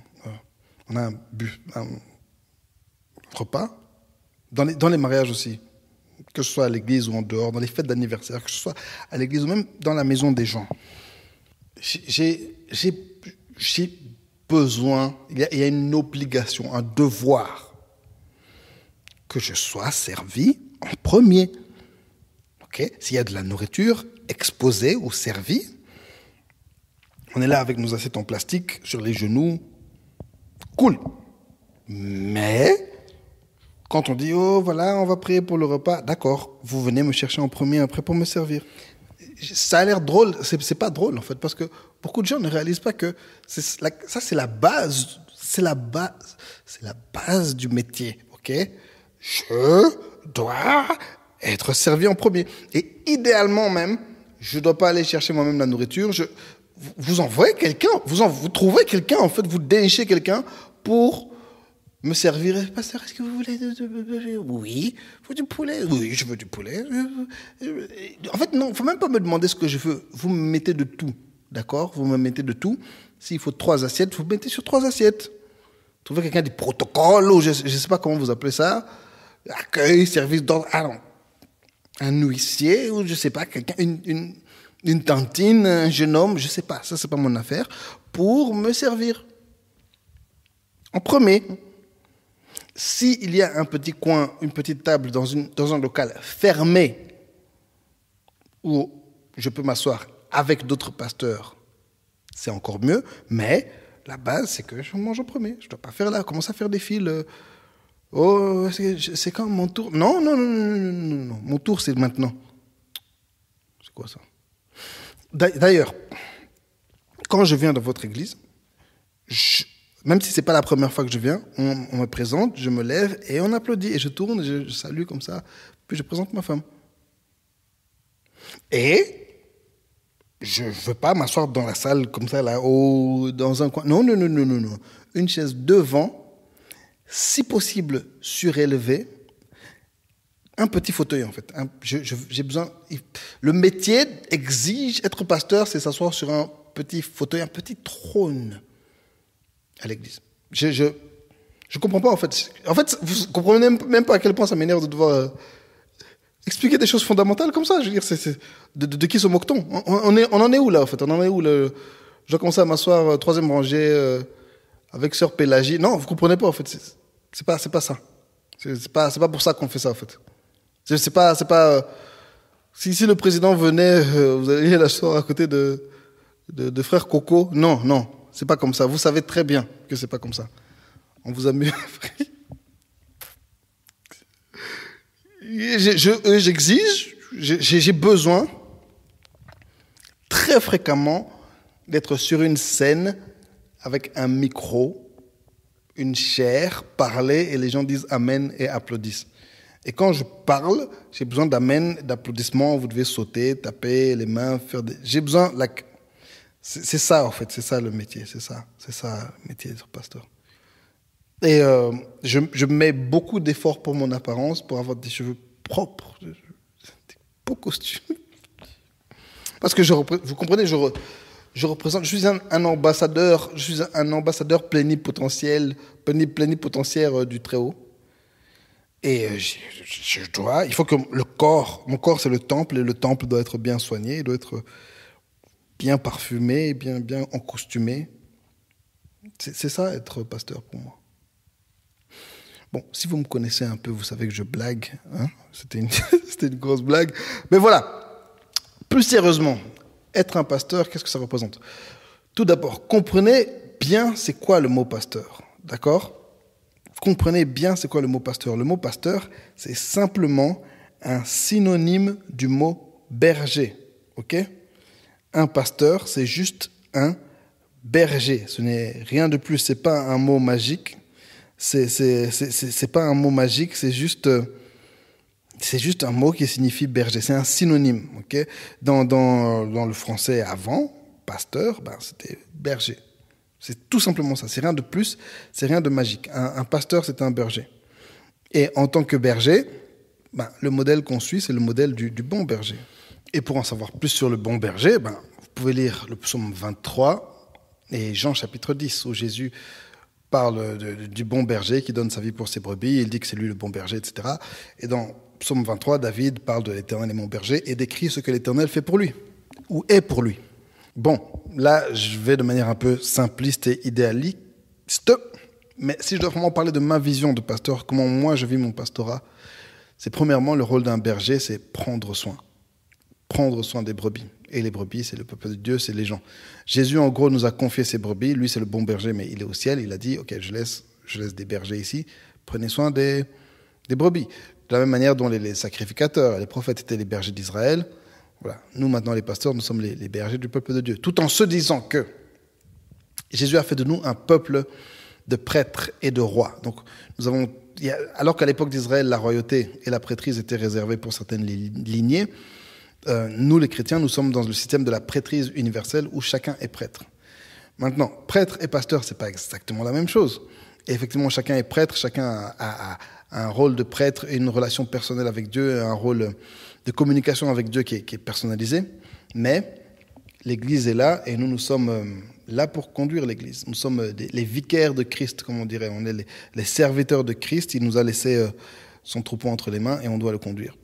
on a un, but, un repas, dans les, dans les mariages aussi, que ce soit à l'église ou en dehors, dans les fêtes d'anniversaire, que ce soit à l'église ou même dans la maison des gens. J'ai besoin, il y a une obligation, un devoir que je sois servi en premier. S'il y a de la nourriture exposée ou servie, on est là avec nos assiettes en plastique sur les genoux, cool. Mais quand on dit oh voilà on va prier pour le repas, d'accord, vous venez me chercher en premier après pour me servir. Ça a l'air drôle, c'est pas drôle en fait parce que beaucoup de gens ne réalisent pas que ça c'est la base, c'est la base, c'est la base du métier, ok je dois être servi en premier. Et idéalement même, je ne dois pas aller chercher moi-même la nourriture. Je, vous envoyez quelqu'un, vous, trouvez quelqu'un, en fait, vous dénichez quelqu'un pour me servir. Pasteur, est-ce que vous voulez Oui, vous du poulet Oui, je veux du poulet. En fait, non, il ne faut même pas me demander ce que je veux. Vous me mettez de tout, d'accord Vous me mettez de tout. S'il faut trois assiettes, vous me mettez sur trois assiettes. Trouvez quelqu'un du protocole, ou je ne sais pas comment vous appelez ça accueil, service d'ordre, alors ah un huissier ou je sais pas, quelqu'un, une, une, tantine, un jeune homme, je sais pas, ça c'est pas mon affaire, pour me servir. En premier, s'il y a un petit coin, une petite table dans, une, dans un local fermé où je peux m'asseoir avec d'autres pasteurs, c'est encore mieux, mais la base, c'est que je mange en premier. Je ne dois pas faire là, commencer à faire des fils. Euh, Oh, c'est quand mon tour Non, non, non, non, non, non, Mon tour, c'est maintenant. C'est quoi ça D'ailleurs, quand je viens dans votre église, même si c'est pas la première fois que je viens, on, me présente, je me lève et on applaudit. Et je tourne, je, salue comme ça, puis je présente ma femme. Et je ne veux pas m'asseoir dans la salle comme ça, là-haut, dans un coin. Non, non, non, non, non, non. Une chaise devant si possible surélevé, un petit fauteuil en fait. J'ai besoin. Le métier exige être pasteur, c'est s'asseoir sur un petit fauteuil, un petit trône à l'église. Je, je je comprends pas en fait. En fait, vous comprenez même pas à quel point ça m'énerve de devoir euh, expliquer des choses fondamentales comme ça. Je veux dire, c'est de, qui se moque-t-on on, est, on en est où là en fait On en est où le Je dois commencer à m'asseoir euh, troisième rangée euh, avec sœur Pélagie. Non, vous comprenez pas en fait. C'est pas, c'est pas ça. C'est pas, c'est pas pour ça qu'on fait ça en fait. C'est pas, c'est pas. Euh, si, si le président venait, euh, vous allez la soirée à côté de, de, frère Coco. Non, non, c'est pas comme ça. Vous savez très bien que c'est pas comme ça. On vous a mis. appris. J'exige, j'ai besoin très fréquemment d'être sur une scène avec un micro une chair, parler, et les gens disent Amen et applaudissent. Et quand je parle, j'ai besoin d'amen, d'applaudissements, vous devez sauter, taper les mains, faire des... J'ai besoin... C'est ça, en fait, c'est ça le métier, c'est ça, c'est ça le métier de pasteur. Et euh, je, mets beaucoup d'efforts pour mon apparence, pour avoir des cheveux propres, des beaux costumes. Parce que je, vous comprenez, je, je représente, je suis un, ambassadeur, je suis un ambassadeur plénipotentiel, plénipotentiaire euh, du Très-Haut. Et euh, je, dois, il faut que le corps, mon corps c'est le temple, et le temple doit être bien soigné, il doit être bien parfumé, bien, bien encostumé. C'est ça être pasteur pour moi. Bon, si vous me connaissez un peu, vous savez que je blague. Hein C'était une grosse blague. Mais voilà, plus sérieusement, être un pasteur, qu'est-ce que ça représente Tout d'abord, comprenez bien c'est quoi le mot pasteur. D'accord Comprenez bien c'est quoi le mot pasteur. Le mot pasteur, c'est simplement un synonyme du mot berger. OK Un pasteur, c'est juste un berger. Ce n'est rien de plus. ce n'est pas un mot magique. Ce n'est pas un mot magique. C'est juste euh, c'est juste un mot qui signifie berger, c'est un synonyme. ok dans, dans, dans, le français avant, pasteur, ben, c'était berger. C'est tout simplement ça, c'est rien de plus, c'est rien de magique. Un, pasteur, c'est un berger. Et en tant que berger, ben, le modèle qu'on suit, c'est le modèle du, bon berger. Et pour en savoir plus sur le bon berger, ben, vous pouvez lire le psaume 23 et Jean chapitre 10, où Jésus parle du bon berger qui donne sa vie pour ses brebis, il dit que c'est lui le bon berger, etc. Et dans psaume 23, David parle de l'Éternel et mon berger et décrit ce que l'Éternel fait pour lui, ou est pour lui. Bon, là, je vais de manière un peu simpliste et idéaliste, mais si je dois vraiment parler de ma vision de pasteur, comment moi je vis mon pastorat, c'est premièrement le rôle d'un berger, c'est prendre soin. Prendre soin des brebis. Et les brebis, c'est le peuple de Dieu, c'est les gens. Jésus, en gros, nous a confié ses brebis. Lui, c'est le bon berger, mais il est au ciel. Il a dit, OK, je laisse, je laisse des bergers ici. Prenez soin des, des brebis. De la même manière dont les, sacrificateurs et les prophètes étaient les bergers d'Israël, voilà. nous maintenant les pasteurs, nous sommes les, bergers du peuple de Dieu, tout en se disant que Jésus a fait de nous un peuple de prêtres et de rois. Donc nous avons, alors qu'à l'époque d'Israël, la royauté et la prêtrise étaient réservées pour certaines lignées, euh, nous les chrétiens, nous sommes dans le système de la prêtrise universelle où chacun est prêtre. Maintenant, prêtre et pasteur, c'est pas exactement la même chose. effectivement, chacun est prêtre, chacun a un rôle de prêtre et une relation personnelle avec Dieu, un rôle de communication avec Dieu qui est, qui est personnalisé. Mais l'Église est là et nous, nous sommes euh, là pour conduire l'Église. Nous sommes euh, les vicaires de Christ, comme on dirait. On est les, serviteurs de Christ. Il nous a laissé euh, son troupeau entre les mains et on doit le conduire.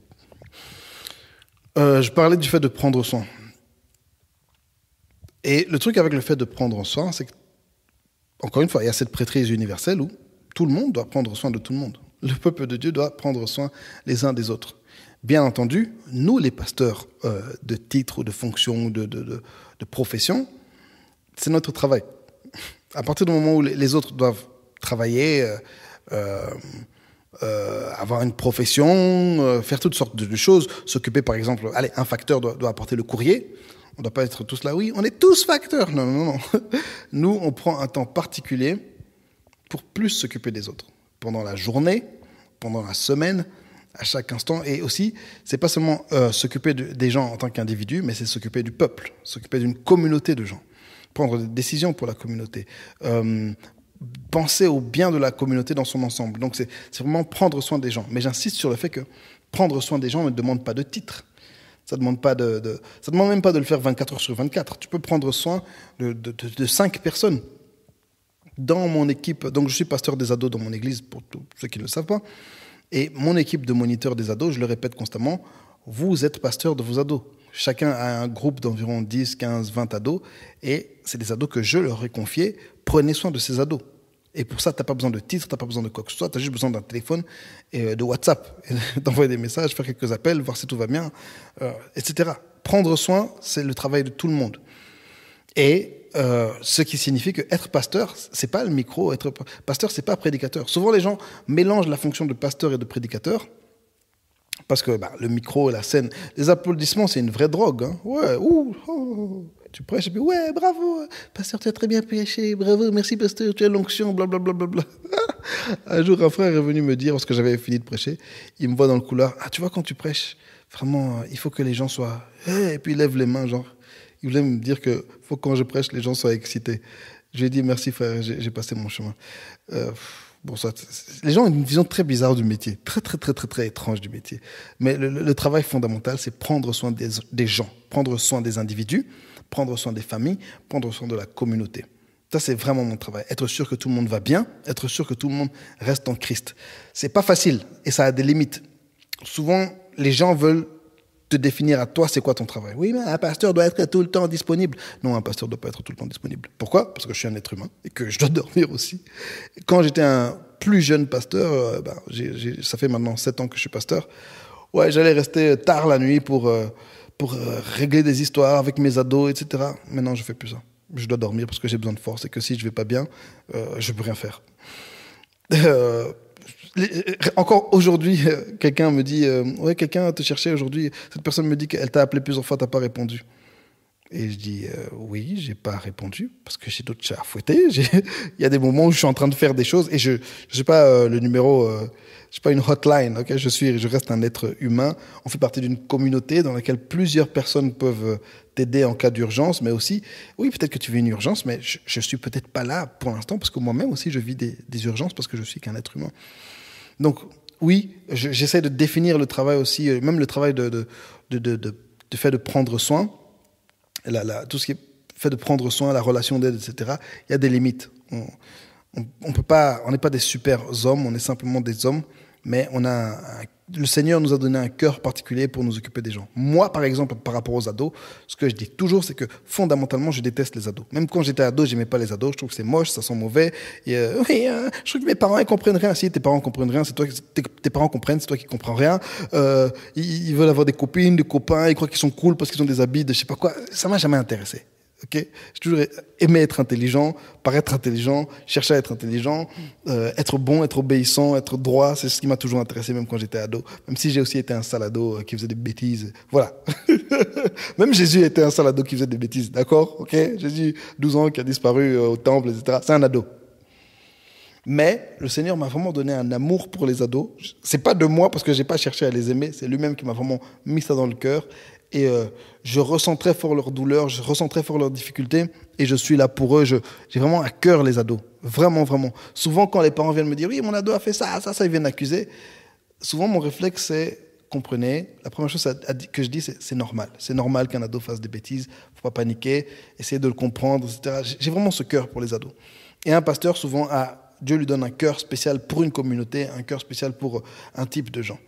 je parlais du fait de prendre soin. Et le truc avec le fait de prendre soin, c'est que, encore une fois, il y a cette prêtrise universelle où tout le monde doit prendre soin de tout le monde. Le peuple de Dieu doit prendre soin les uns des autres. Bien entendu, nous, les pasteurs euh, de titre, ou de fonction, de, de, profession, c'est notre travail. À partir du moment où les autres doivent travailler, euh, euh, avoir une profession, faire toutes sortes de, choses, s'occuper par exemple, allez, un facteur doit, doit apporter le courrier. On ne doit pas être tous là, oui, on est tous facteurs. Non, non, non. Nous, on prend un temps particulier pour plus s'occuper des autres pendant la journée, pendant la semaine, à chaque instant. Et aussi, c'est pas seulement euh, s'occuper des gens en tant qu'individu, mais c'est s'occuper du peuple, s'occuper d'une communauté de gens, prendre des décisions pour la communauté, euh, penser au bien de la communauté dans son ensemble. Donc c'est vraiment prendre soin des gens. Mais j'insiste sur le fait que prendre soin des gens ne demande pas de titre. Ça ne demande, pas de, ça demande même pas de le faire 24 heures sur 24. Tu peux prendre soin de, de, de 5 personnes dans mon équipe, donc je suis pasteur des ados dans mon église, pour tous ceux qui ne le savent pas, et mon équipe de moniteurs des ados, je le répète constamment, vous êtes pasteur de vos ados. Chacun a un groupe d'environ 10, 15, 20 ados, et c'est des ados que je leur ai confiés, prenez soin de ces ados. Et pour ça, tu n'as pas besoin de titre, tu n'as pas besoin de quoi que ce soit, tu as juste besoin d'un téléphone et euh, de WhatsApp, d'envoyer des messages, faire quelques appels, voir si tout va bien, euh, etc. Prendre soin, c'est le travail de tout le monde. Et euh, ce qui signifie que être pasteur, c'est pas le micro, être pasteur, c'est pas prédicateur. Souvent, les gens mélangent la fonction de pasteur et de prédicateur. Parce que bah, le micro, la scène, les applaudissements, c'est une vraie drogue. Hein. Ouais, ouh, oh, oh, oh. tu prêches, et puis ouais, bravo, pasteur, tu as très bien prêché, bravo, merci pasteur, tu as l'onction, blablabla. Bla, bla, bla. un jour, un frère est venu me dire, parce que j'avais fini de prêcher, il me voit dans le couloir, ah, tu vois, quand tu prêches, vraiment, il faut que les gens soient, eh, et puis il lève les mains, genre, il voulait me dire que faut que quand je prêche, les gens soient excités. Je lui ai dit merci frère, j'ai passé mon chemin. Euh, bon, ça, les gens ont une vision très bizarre du métier, très très très très très étrange du métier. Mais le, travail fondamental, c'est prendre soin des, des, gens, prendre soin des individus, prendre soin des familles, prendre soin de la communauté. Ça, c'est vraiment mon travail. Être sûr que tout le monde va bien, être sûr que tout le monde reste en Christ. C'est pas facile et ça a des limites. Souvent, les gens veulent te définir à toi c'est quoi ton travail. Oui, mais un pasteur doit être tout le temps disponible. Non, un pasteur ne doit pas être tout le temps disponible. Pourquoi Parce que je suis un être humain et que je dois dormir aussi. Quand j'étais un plus jeune pasteur, euh, ben, ça fait maintenant 7 ans que je suis pasteur, ouais, j'allais rester tard la nuit pour, euh, pour euh, régler des histoires avec mes ados, etc. Maintenant, je fais plus ça. Je dois dormir parce que j'ai besoin de force et que si je vais pas bien, je ne peux rien faire. Euh, encore aujourd'hui, euh, quelqu'un me dit, euh, ouais, quelqu'un te cherchait aujourd'hui. Cette personne me dit qu'elle t'a appelé plusieurs fois, t'as pas répondu. Et je dis oui, j'ai pas répondu parce que j'ai d'autres chats à fouetter. Il y a des moments où je suis en train de faire des choses et je je sais pas le numéro, je je sais pas une hotline. je suis, je reste un être humain. On fait partie d'une communauté dans laquelle plusieurs personnes peuvent t'aider en cas d'urgence, mais aussi oui, peut-être que tu vis une urgence, mais je, ne suis peut-être pas là pour l'instant parce que moi-même aussi je vis des, des urgences parce que je suis qu'un être humain. Donc oui, j'essaie de définir le travail aussi, euh, même le travail de, de, fait de prendre soin, tout ce qui est fait de prendre soin, la relation d'aide, etc. Il y a des limites. On, on n'est pas des super hommes, on est simplement des hommes mais on a le Seigneur nous a donné un cœur particulier pour nous occuper des gens. Moi, par exemple, par rapport aux ados, ce que je dis toujours, c'est que fondamentalement, je déteste les ados. Même quand j'étais ado, j'aimais pas les ados. Je trouve que c'est moche, ça sent mauvais. Et euh, oui, hein, je trouve que mes parents ils comprennent rien. Si tes parents comprennent rien, c'est toi, tes, parents comprennent, c'est toi qui comprends rien. Euh, ils, veulent avoir des copines, des copains. Ils croient qu'ils sont cool parce qu'ils ont des habits de je sais pas quoi. Ça m'a jamais intéressé. Ok, j'ai toujours aimé être intelligent, paraître intelligent, chercher à être intelligent, euh, être bon, être obéissant, être droit. C'est ce qui m'a toujours intéressé, même quand j'étais ado. Même si j'ai aussi été un salado euh, qui faisait des bêtises. Voilà. même Jésus était un salado qui faisait des bêtises. D'accord Ok, Jésus, 12 ans, qui a disparu euh, au temple, etc. C'est un ado. Mais le Seigneur m'a vraiment donné un amour pour les ados. C'est pas de moi parce que j'ai pas cherché à les aimer. C'est lui-même qui m'a vraiment mis ça dans le cœur et euh, je ressens très fort leur douleur, je ressens très fort leurs difficultés et je suis là pour eux. J'ai vraiment à cœur les ados, vraiment, vraiment. Souvent, quand les parents viennent me dire oui, mon ado a fait ça, ça, ça, ils viennent accuser. Souvent, mon réflexe c'est comprenez. La première chose que je dis, c'est c'est normal. C'est normal qu'un ado fasse des bêtises. Faut pas paniquer. essayer de le comprendre, etc. J'ai vraiment ce cœur pour les ados. Et un pasteur, souvent, Dieu lui donne un cœur spécial pour une communauté, un cœur spécial pour euh, un type de gens.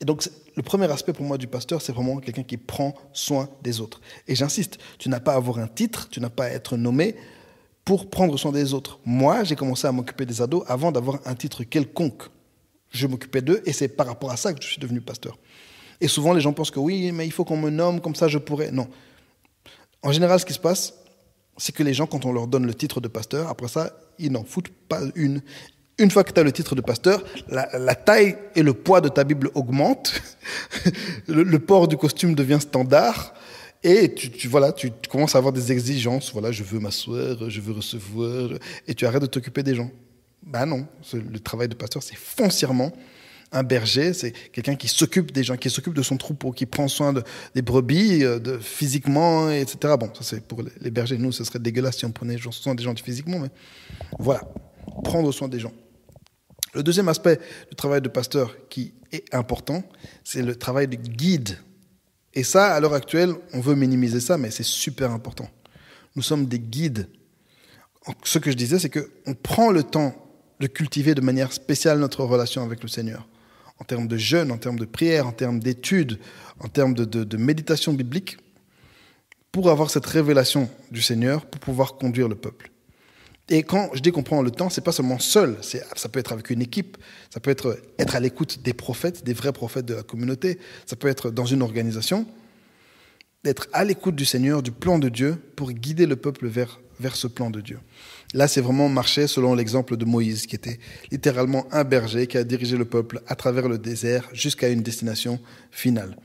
Et donc, le premier aspect pour moi du pasteur, c'est vraiment quelqu'un qui prend soin des autres. Et j'insiste, tu n'as pas à avoir un titre, tu n'as pas à être nommé pour prendre soin des autres. Moi, j'ai commencé à m'occuper des ados avant d'avoir un titre quelconque. Je m'occupais d'eux et c'est par rapport à ça que je suis devenu pasteur. Et souvent, les gens pensent que oui, mais il faut qu'on me nomme, comme ça je pourrais. Non. En général, ce qui se passe, c'est que les gens, quand on leur donne le titre de pasteur, après ça, ils n'en foutent pas une une fois que tu as le titre de pasteur, la, taille et le poids de ta Bible augmentent, le, port du costume devient standard, et tu, voilà, tu, commences à avoir des exigences. Voilà, je veux m'asseoir, je veux recevoir, et tu arrêtes de t'occuper des gens. Ben non, le travail de pasteur, c'est foncièrement un berger, c'est quelqu'un qui s'occupe des gens, qui s'occupe de son troupeau, qui prend soin de, des brebis euh, de, physiquement, etc. Bon, ça c'est pour les bergers. Nous, ce serait dégueulasse si on prenait soin des gens physiquement, mais voilà, prendre soin des gens. Le deuxième aspect du travail de pasteur qui est important, c'est le travail de guide. Et ça, à l'heure actuelle, on veut minimiser ça, mais c'est super important. Nous sommes des guides. Ce que je disais, c'est qu'on prend le temps de cultiver de manière spéciale notre relation avec le Seigneur, en termes de jeûne, en termes de prière, en termes d'études, en termes de, de méditation biblique, pour avoir cette révélation du Seigneur, pour pouvoir conduire le peuple. Et quand je dis qu'on prend le temps, c'est pas seulement seul, ça peut être avec une équipe, ça peut être être à l'écoute des prophètes, des vrais prophètes de la communauté, ça peut être dans une organisation, d'être à l'écoute du Seigneur, du plan de Dieu, pour guider le peuple vers, vers ce plan de Dieu. Là, c'est vraiment marcher selon l'exemple de Moïse, qui était littéralement un berger, qui a dirigé le peuple à travers le désert jusqu'à une destination finale.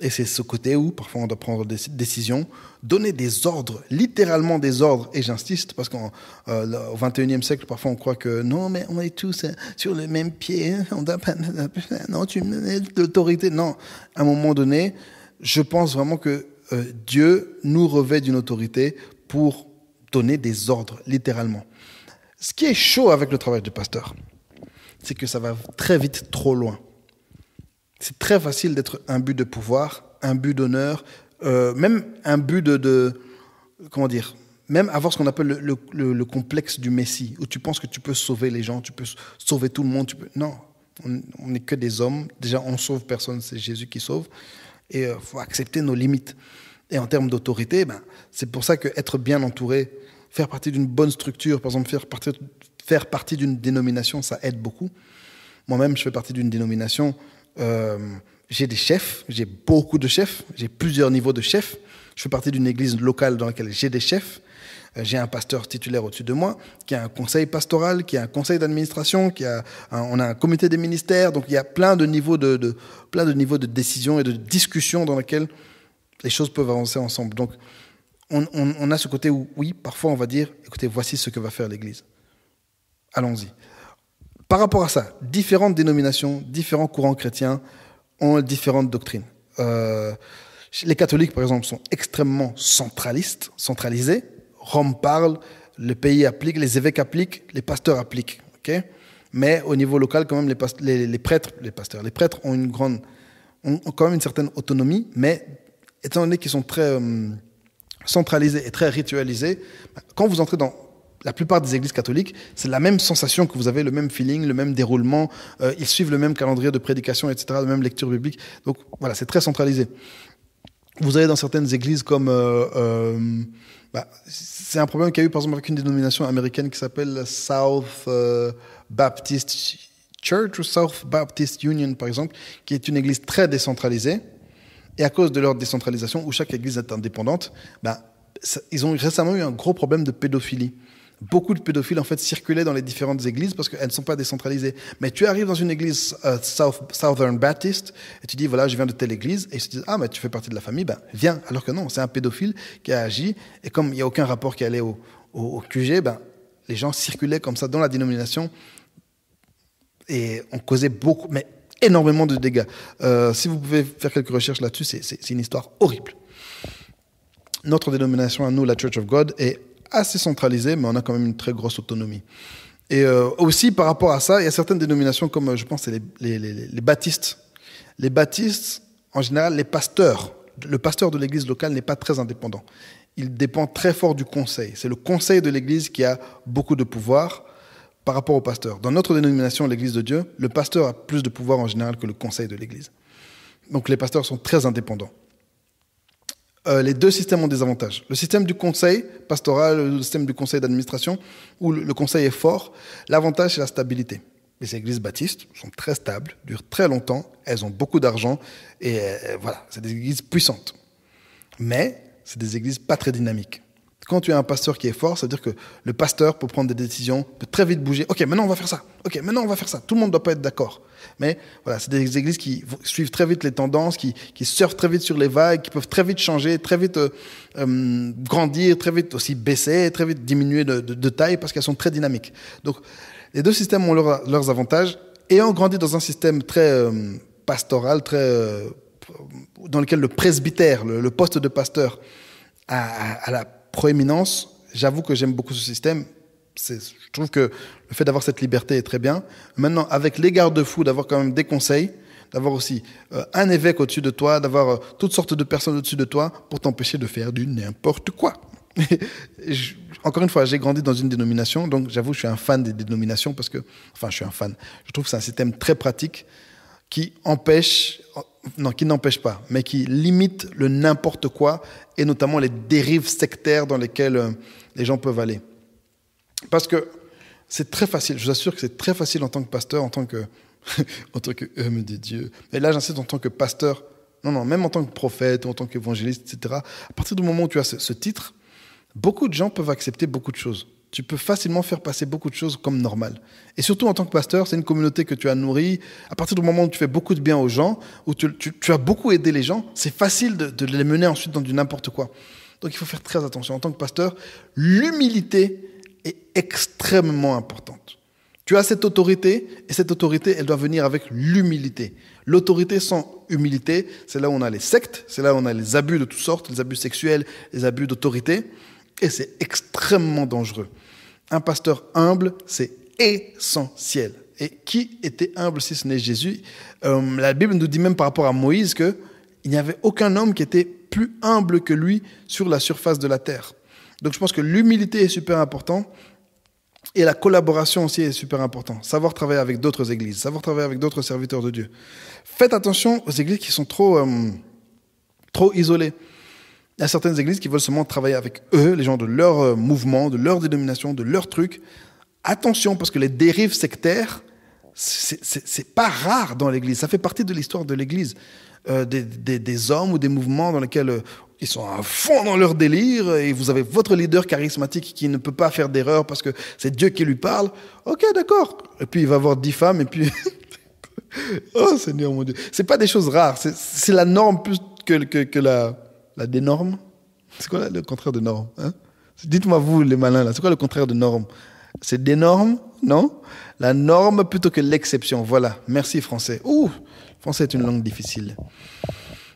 Et c'est ce côté où parfois on doit prendre des décisions, donner des ordres, littéralement des ordres. Et j'insiste parce qu'au euh, 21e siècle, parfois on croit que non, mais on est tous euh, sur les mêmes pieds. Hein, on doit pas, non, tu me l'autorité. Non, à un moment donné, je pense vraiment que euh, Dieu nous revêt d'une autorité pour donner des ordres, littéralement. Ce qui est chaud avec le travail de pasteur, c'est que ça va très vite trop loin. C'est très facile d'être un but de pouvoir, un but d'honneur, euh, même un but de, comment dire, même avoir ce qu'on appelle le, complexe du Messie, où tu penses que tu peux sauver les gens, tu peux sauver tout le monde. Tu peux... Non, on n'est que des hommes. Déjà, on sauve personne, c'est Jésus qui sauve. Et il euh, faut accepter nos limites. Et en termes d'autorité, ben, c'est pour ça qu'être bien entouré, faire partie d'une bonne structure, par exemple faire partie, faire partie d'une dénomination, ça aide beaucoup. Moi-même, je fais partie d'une dénomination euh, j'ai des chefs, j'ai beaucoup de chefs, j'ai plusieurs niveaux de chefs. Je fais partie d'une église locale dans laquelle j'ai des chefs. Euh, j'ai un pasteur titulaire au-dessus de moi, qui a un conseil pastoral, qui a un conseil d'administration, qui a on a un comité des ministères. Donc il y a plein de niveaux de, plein de niveaux de décision et de discussion dans lesquels les choses peuvent avancer ensemble. Donc on a ce côté où oui, parfois on va dire, écoutez, voici ce que va faire l'Église. Allons-y. Par rapport à ça, différentes dénominations, différents courants chrétiens ont différentes doctrines. Euh, les catholiques, par exemple, sont extrêmement centralistes, centralisés. Rome parle, le pays applique, les évêques appliquent, les pasteurs appliquent. Mais au niveau local, quand même, les, prêtres, les pasteurs, les prêtres ont une grande, ont quand même une certaine autonomie, mais étant donné qu'ils sont très euh, centralisés et très ritualisés, quand vous entrez dans la plupart des églises catholiques, c'est la même sensation que vous avez, le même feeling, le même déroulement. Euh, ils suivent le même calendrier de prédication, etc., la même lecture biblique. Donc voilà, c'est très centralisé. Vous avez dans certaines églises comme... Euh, euh, bah, c'est un problème qu'il y a eu par exemple avec une dénomination américaine qui s'appelle South Baptist Church ou South Baptist Union, par exemple, qui est une église très décentralisée. Et à cause de leur décentralisation, où chaque église est indépendante, bah, ils ont récemment eu un gros problème de pédophilie beaucoup de pédophiles en fait circulaient dans les différentes églises parce qu'elles ne sont pas décentralisées. Mais tu arrives dans une église euh, Southern Baptist et tu dis voilà je viens de telle église et ils se disent ah mais tu fais partie de la famille ben viens alors que non c'est un pédophile qui a agi et comme il n'y a aucun rapport qui allait au, au, QG ben les gens circulaient comme ça dans la dénomination et on causait beaucoup mais énormément de dégâts. Euh, si vous pouvez faire quelques recherches là-dessus c'est une histoire horrible. Notre dénomination à nous la Church of God est assez centralisé, mais on a quand même une très grosse autonomie. Et euh, aussi par rapport à ça, il y a certaines dénominations comme euh, je pense les, les baptistes. Les baptistes, en général, les pasteurs. Le pasteur de l'église locale n'est pas très indépendant. Il dépend très fort du conseil. C'est le conseil de l'église qui a beaucoup de pouvoir par rapport au pasteur. Dans notre dénomination, l'église de Dieu, le pasteur a plus de pouvoir en général que le conseil de l'église. Donc les pasteurs sont très indépendants. Euh, les deux systèmes ont des avantages. Le système du conseil pastoral, le système du conseil d'administration, où le, conseil est fort, l'avantage c'est la stabilité. Les églises baptistes sont très stables, durent très longtemps, elles ont beaucoup d'argent, et euh, voilà, c'est des églises puissantes. Mais c'est des églises pas très dynamiques quand tu as un pasteur qui est fort, ça veut dire que le pasteur peut prendre des décisions, peut très vite bouger. Ok, maintenant on va faire ça. Ok, maintenant on va faire ça. Tout le monde ne doit pas être d'accord. Mais voilà, c'est des églises qui suivent très vite les tendances, qui, surfent très vite sur les vagues, qui peuvent très vite changer, très vite euh, euh, grandir, très vite aussi baisser, très vite diminuer de, taille parce qu'elles sont très dynamiques. Donc les deux systèmes ont leurs avantages. Et Ayant grandi dans un système très euh, pastoral, très dans lequel le presbytère, le, poste de pasteur, a à la proéminence, j'avoue que j'aime beaucoup ce système. Je trouve que le fait d'avoir cette liberté est très bien. Maintenant, avec les garde-fous, d'avoir quand même des conseils, d'avoir aussi euh, un évêque au-dessus de toi, d'avoir euh, toutes sortes de personnes au-dessus de toi pour t'empêcher de faire du n'importe quoi. encore une fois, j'ai grandi dans une dénomination, donc j'avoue, que je suis un fan des dénominations parce que, enfin, je suis un fan. Je trouve que c'est un système très pratique qui empêche, non, qui n'empêche pas, mais qui limite le n'importe quoi et notamment les dérives sectaires dans lesquelles euh, les gens peuvent aller. Parce que c'est très facile, je vous assure que c'est très facile en tant que pasteur, en tant que, en tant que homme de Dieu. Mais là, j'insiste en tant que pasteur, non, non, même en tant que prophète, en tant qu'évangéliste, etc. À partir du moment où tu as ce titre, beaucoup de gens peuvent accepter beaucoup de choses tu peux facilement faire passer beaucoup de choses comme normal. Et surtout en tant que pasteur, c'est une communauté que tu as nourrie. À partir du moment où tu fais beaucoup de bien aux gens, où tu, as beaucoup aidé les gens, c'est facile de, de, les mener ensuite dans du n'importe quoi. Donc il faut faire très attention. En tant que pasteur, l'humilité est extrêmement importante. Tu as cette autorité, et cette autorité, elle doit venir avec l'humilité. L'autorité sans humilité, c'est là où on a les sectes, c'est là où on a les abus de toutes sortes, les abus sexuels, les abus d'autorité. Et c'est extrêmement dangereux. Un pasteur humble, c'est essentiel. Et qui était humble si ce n'est Jésus euh, La Bible nous dit même par rapport à Moïse que il n'y avait aucun homme qui était plus humble que lui sur la surface de la terre. Donc je pense que l'humilité est super important et la collaboration aussi est super important. Savoir travailler avec d'autres églises, savoir travailler avec d'autres serviteurs de Dieu. Faites attention aux églises qui sont trop euh, trop isolées. Il y a certaines églises qui veulent seulement travailler avec eux, les gens de leur euh, mouvement, de leur dénomination, de leur truc. Attention, parce que les dérives sectaires, c'est pas rare dans l'église. Ça fait partie de l'histoire de l'église. Euh, des, hommes ou des mouvements dans lesquels euh, ils sont à fond dans leur délire et vous avez votre leader charismatique qui ne peut pas faire d'erreur parce que c'est Dieu qui lui parle. Ok, d'accord. Et puis il va avoir dix femmes et puis. oh Seigneur mon Dieu. C'est pas des choses rares. C'est la norme plus que, que la la dénorme C'est quoi le contraire de norme hein? Dites-moi vous, les malins, là, c'est quoi le contraire de norme C'est d'énorme, non La norme plutôt que l'exception. Voilà. Merci, français. Ouh, français est une langue difficile.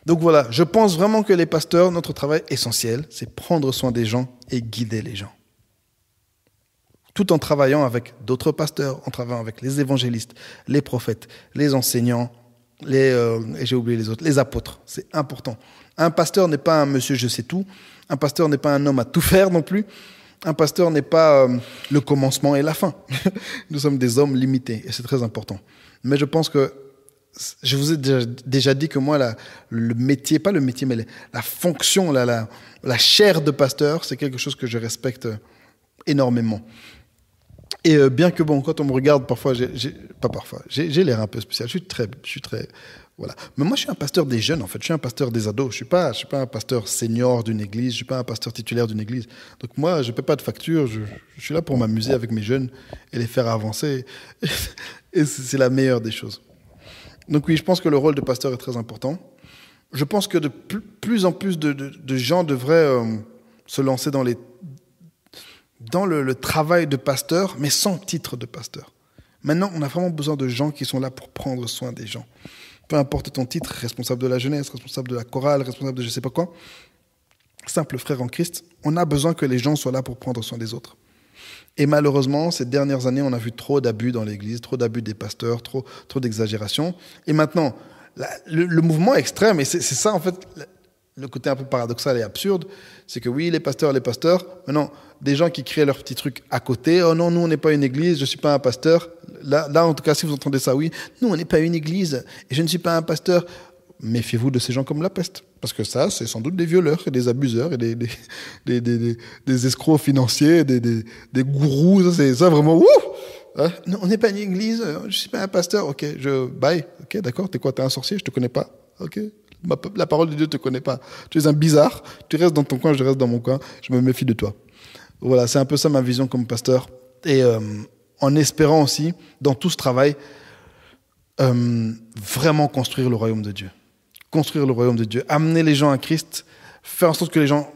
Donc voilà, je pense vraiment que les pasteurs, notre travail essentiel, c'est prendre soin des gens et guider les gens. Tout en travaillant avec d'autres pasteurs, en travaillant avec les évangélistes, les prophètes, les enseignants, les, euh, et j'ai oublié les autres, les apôtres. C'est important. Un pasteur n'est pas un monsieur je sais tout. Un pasteur n'est pas un homme à tout faire non plus. Un pasteur n'est pas euh, le commencement et la fin. Nous sommes des hommes limités et c'est très important. Mais je pense que je vous ai déjà dit que moi, le métier, pas le métier, mais la, fonction, la, la, la, chair de pasteur, c'est quelque chose que je respecte énormément. Et euh, bien que, bon, quand on me regarde, parfois, j'ai, pas parfois, j'ai l'air un peu spécial. Je suis très, je suis très voilà. Mais moi, je suis un pasteur des jeunes, en fait. Je suis un pasteur des ados. Je suis pas, je suis pas un pasteur senior d'une église. Je suis pas un pasteur titulaire d'une église. Donc moi, je ne paie pas de facture. Je, suis là pour m'amuser avec mes jeunes et les faire avancer. Et c'est la meilleure des choses. Donc oui, je pense que le rôle de pasteur est très important. Je pense que de plus en plus de, gens devraient euh, se lancer dans, les, dans le, le travail de pasteur, mais sans titre de pasteur. Maintenant, on a vraiment besoin de gens qui sont là pour prendre soin des gens peu importe ton titre, responsable de la jeunesse, responsable de la chorale, responsable de je sais pas quoi, simple frère en Christ, on a besoin que les gens soient là pour prendre soin des autres. Et malheureusement, ces dernières années, on a vu trop d'abus dans l'Église, trop d'abus des pasteurs, trop, trop d'exagérations. Et maintenant, le, le, mouvement extrême, et c'est ça en fait, le côté un peu paradoxal et absurde, c'est que oui, les pasteurs, les pasteurs, maintenant, des gens qui créent leur petits trucs à côté, oh non, nous, on n'est pas une église, je ne suis pas un pasteur. Là, là, en tout cas, si vous entendez ça, oui, nous, on n'est pas une église et je ne suis pas un pasteur. Méfiez-vous de ces gens comme la peste, parce que ça, c'est sans doute des violeurs et des abuseurs et des, des, escrocs financiers, des, des gourous, ça, c'est ça vraiment, ouf hein. non, on n'est pas une église, je ne suis pas un pasteur, ok, je, bye, ok, d'accord, t'es quoi, t'es un sorcier, je te connais pas, ok, la parole de Dieu te connaît pas. Tu es un bizarre. Tu restes dans ton coin, je reste dans mon coin. Je me méfie de toi. Voilà, c'est un peu ça ma vision comme pasteur. Et euh, en espérant aussi, dans tout ce travail, euh, vraiment construire le royaume de Dieu. Construire le royaume de Dieu. Amener les gens à Christ. Faire en sorte que les gens.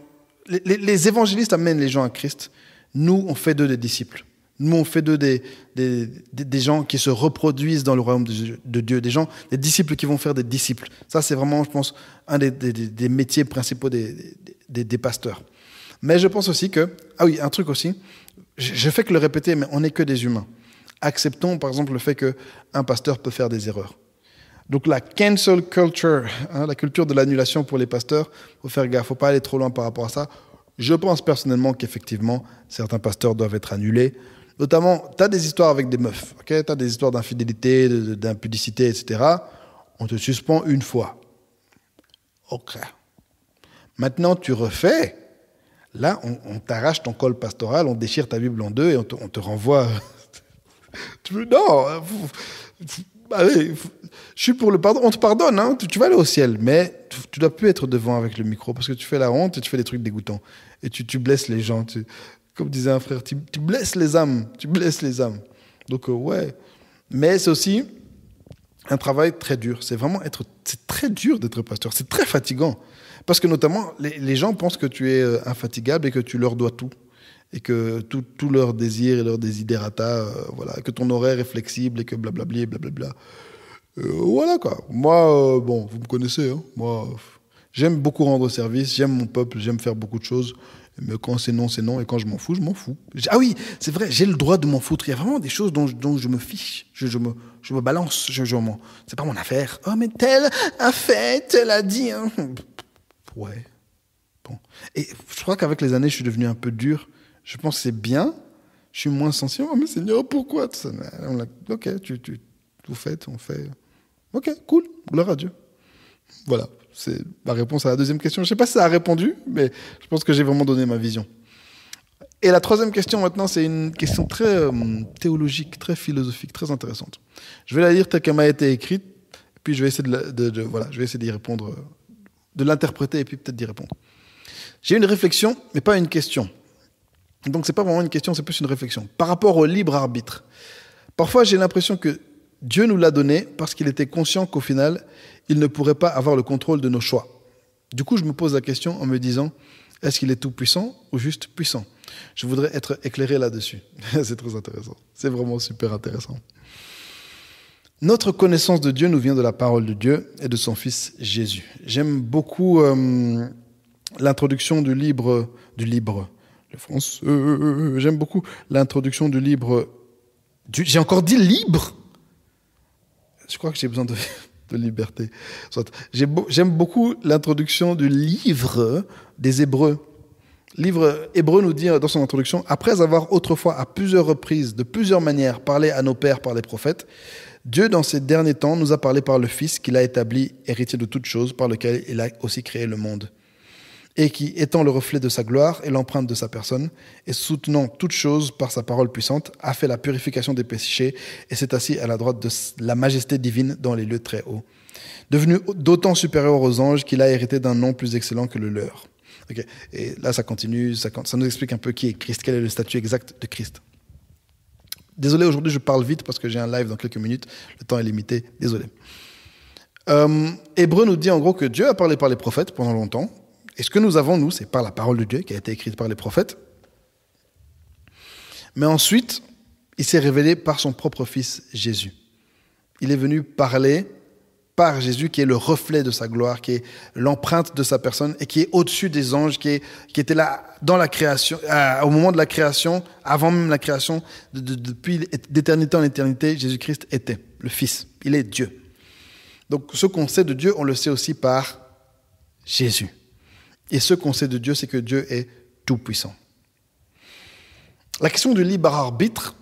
les évangélistes amènent les gens à Christ. Nous, on fait d'eux des disciples. Nous, on fait d'eux des, des, gens qui se reproduisent dans le royaume de, Dieu, des gens, des disciples qui vont faire des disciples. Ça, c'est vraiment, je pense, un des, des métiers principaux des, des pasteurs. Mais je pense aussi que, ah oui, un truc aussi, je fais que le répéter, mais on n'est que des humains. Acceptons, par exemple, le fait qu'un pasteur peut faire des erreurs. Donc la cancel culture, hein, la culture de l'annulation pour les pasteurs, faut faire gaffe, faut pas aller trop loin par rapport à ça. Je pense personnellement qu'effectivement, certains pasteurs doivent être annulés. Notamment, tu as des histoires avec des meufs, ok Tu as des histoires d'infidélité, d'impudicité, etc. On te suspend une fois. Ok. Maintenant, tu refais. Là, on, t'arrache ton col pastoral, on déchire ta Bible en deux et on te, renvoie. non Allez, bah je suis pour le pardon. On te pardonne, hein, tu, vas aller au ciel, mais tu, ne dois plus être devant avec le micro parce que tu fais la honte et tu fais des trucs dégoûtants. Et tu, tu blesses les gens comme disait un frère, tu, tu, blesses les âmes, tu blesses les âmes. Donc euh, ouais, mais c'est aussi un travail très dur. C'est vraiment être, c'est très dur d'être pasteur, c'est très fatigant, parce que notamment les, gens pensent que tu es euh, infatigable et que tu leur dois tout et que tout, tout leur désir et leur desiderata, euh, voilà, que ton horaire est flexible et que blablabli, blablabla. voilà quoi. Moi, bon, vous me connaissez, hein. moi. J'aime beaucoup rendre service, j'aime mon peuple, j'aime faire beaucoup de choses. Mais quand c'est non, c'est non. Et quand je m'en fous, je m'en fous. Ah oui, c'est vrai, j'ai le droit de m'en foutre. Il y a vraiment des choses dont, dont je me fiche. Je, me, je me balance. Je, je c'est pas mon affaire. Oh, mais telle a fait, elle a dit. Hein. Ouais. Bon. Et je crois qu'avec les années, je suis devenu un peu dur. Je pense que c'est bien. Je suis moins sensible. Oh, mais Seigneur, pourquoi Ok, tu, tu, fait, on fait. Ok, cool. Gloire à Dieu. Voilà. C'est ma réponse à la deuxième question. Je ne sais pas si ça a répondu, mais je pense que j'ai vraiment donné ma vision. Et la troisième question maintenant, c'est une question très euh, théologique, très philosophique, très intéressante. Je vais la lire telle qu'elle m'a été écrite, puis je vais essayer de, de voilà, je vais essayer d'y répondre, euh, de l'interpréter et puis peut-être d'y répondre. J'ai une réflexion, mais pas une question. Donc c'est pas vraiment une question, c'est plus une réflexion. Par rapport au libre arbitre, parfois j'ai l'impression que Dieu nous l'a donné parce qu'il était conscient qu'au final, il ne pourrait pas avoir le contrôle de nos choix. Du coup, je me pose la question en me disant, est-ce qu'il est tout puissant ou juste puissant Je voudrais être éclairé là-dessus. C'est très intéressant. C'est vraiment super intéressant. Notre connaissance de Dieu nous vient de la parole de Dieu et de son Fils Jésus. J'aime beaucoup euh, l'introduction du livre, du le français. J'aime beaucoup l'introduction du livre. J'ai encore dit libre je crois que j'ai besoin de, liberté. J'aime beaucoup l'introduction du livre des Hébreux. livre hébreu nous dit dans son introduction, après avoir autrefois à plusieurs reprises, de plusieurs manières, parlé à nos pères par les prophètes, Dieu, dans ces derniers temps, nous a parlé par le Fils qu'il a établi, héritier de toutes choses, par lequel il a aussi créé le monde et qui, étant le reflet de sa gloire et l'empreinte de sa personne, et soutenant toute chose par sa parole puissante, a fait la purification des péchés et s'est assis à la droite de la majesté divine dans les lieux très hauts. Devenu d'autant supérieur aux anges qu'il a hérité d'un nom plus excellent que le leur. Et là, ça continue, ça, nous explique un peu qui est Christ, quel est le statut exact de Christ. Désolé, aujourd'hui, je parle vite parce que j'ai un live dans quelques minutes. Le temps est limité, désolé. Euh, Hébreu nous dit en gros que Dieu a parlé par les prophètes pendant longtemps, et ce que nous avons, nous, c'est par la parole de Dieu qui a été écrite par les prophètes. Mais ensuite, il s'est révélé par son propre fils Jésus. Il est venu parler par Jésus qui est le reflet de sa gloire, qui est l'empreinte de sa personne et qui est au-dessus des anges, qui, était là dans la création, euh, au moment de la création, avant même la création, depuis l'éternité en éternité, Jésus-Christ était le Fils. Il est Dieu. Donc ce qu'on sait de Dieu, on le sait aussi par Jésus. Et ce qu'on sait de Dieu, c'est que Dieu est tout-puissant. La question du libre arbitre,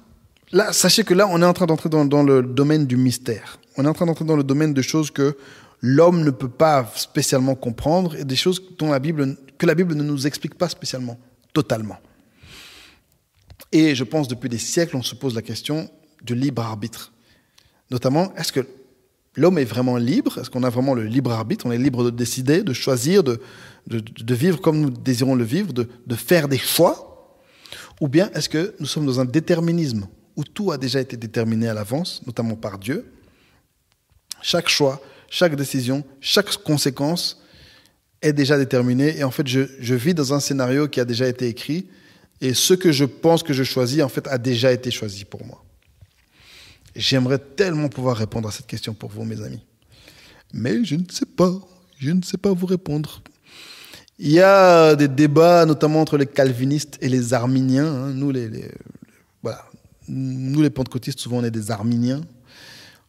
là, sachez que là, on est en train d'entrer dans, dans, le domaine du mystère. On est en train d'entrer dans le domaine de choses que l'homme ne peut pas spécialement comprendre et des choses dont la Bible, que la Bible ne nous explique pas spécialement, totalement. Et je pense depuis des siècles, on se pose la question du libre arbitre. Notamment, est-ce que l'homme est vraiment libre Est-ce qu'on a vraiment le libre arbitre On est libre de décider, de choisir, de, de, vivre comme nous désirons le vivre, de, faire des choix Ou bien est-ce que nous sommes dans un déterminisme où tout a déjà été déterminé à l'avance, notamment par Dieu Chaque choix, chaque décision, chaque conséquence est déjà déterminée. Et en fait, je, je vis dans un scénario qui a déjà été écrit. Et ce que je pense que je choisis, en fait, a déjà été choisi pour moi. J'aimerais tellement pouvoir répondre à cette question pour vous, mes amis. Mais je ne sais pas, je ne sais pas vous répondre. Il y a des débats, notamment entre les calvinistes et les arminiens. Hein. Nous, les, voilà. Nous, les pentecôtistes, souvent, on est des arminiens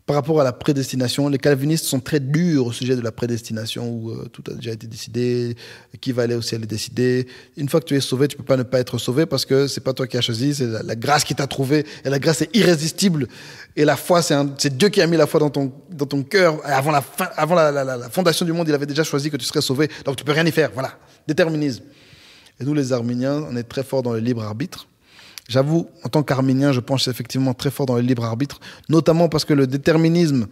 par rapport à la prédestination, les calvinistes sont très durs au sujet de la prédestination où euh, tout a déjà été décidé, qui va aller aussi aller est Une fois que tu es sauvé, tu peux pas ne pas être sauvé parce que c'est pas toi qui as choisi, c'est la, grâce qui t'a trouvé et la grâce est irrésistible. Et la foi, c'est Dieu qui a mis la foi dans ton dans ton cœur avant la fin, avant la, fondation du monde, il avait déjà choisi que tu serais sauvé, donc tu peux rien y faire. Voilà, déterminisme. Et nous les Arméniens, on est très forts dans le libre arbitre. J'avoue, en tant qu'Arménien, je penche effectivement très fort dans le libre arbitre, notamment parce que le déterminisme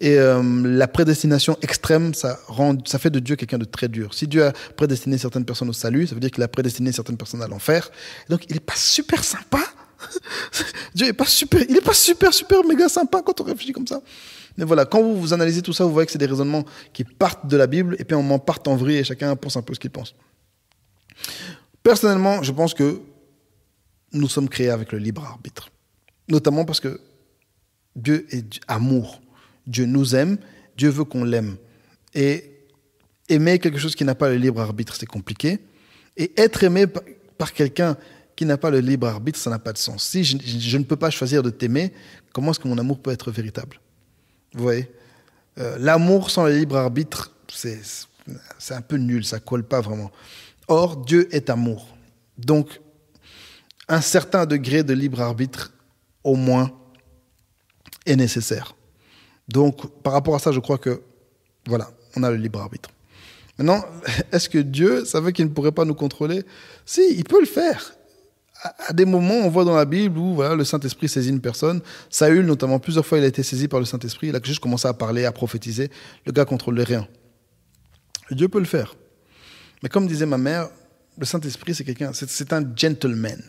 et euh, la prédestination extrême, ça, rend, ça fait de Dieu quelqu'un de très dur. Si Dieu a prédestiné certaines personnes au salut, ça veut dire qu'il a prédestiné certaines personnes à l'enfer. Donc il est pas super sympa. Dieu est pas super, il est pas super super méga sympa quand on réfléchit comme ça. Mais voilà, quand vous, vous analysez tout ça, vous voyez que c'est des raisonnements qui partent de la Bible et puis on m'en part en vrille et chacun pense un peu ce qu'il pense. Personnellement, je pense que nous sommes créés avec le libre arbitre. Notamment parce que Dieu est amour. Dieu nous aime, Dieu veut qu'on l'aime. Et aimer quelque chose qui n'a pas le libre arbitre, c'est compliqué. Et être aimé par quelqu'un qui n'a pas le libre arbitre, ça n'a pas de sens. Si je, ne peux pas choisir de t'aimer, comment est-ce que mon amour peut être véritable Vous voyez euh, L'amour sans le libre arbitre, c'est un peu nul, ça colle pas vraiment. Or, Dieu est amour. Donc, un certain degré de libre arbitre, au moins, est nécessaire. Donc, par rapport à ça, je crois que, voilà, on a le libre arbitre. Maintenant, est-ce que Dieu savait qu'il ne pourrait pas nous contrôler Si, il peut le faire. À des moments, on voit dans la Bible où voilà, le Saint-Esprit saisit une personne. Saül, notamment, plusieurs fois, il a été saisi par le Saint-Esprit. Il a juste commencé à parler, à prophétiser. Le gars contrôlait rien. Dieu peut le faire. Mais comme disait ma mère, le Saint-Esprit, c'est quelqu'un, c'est un gentleman.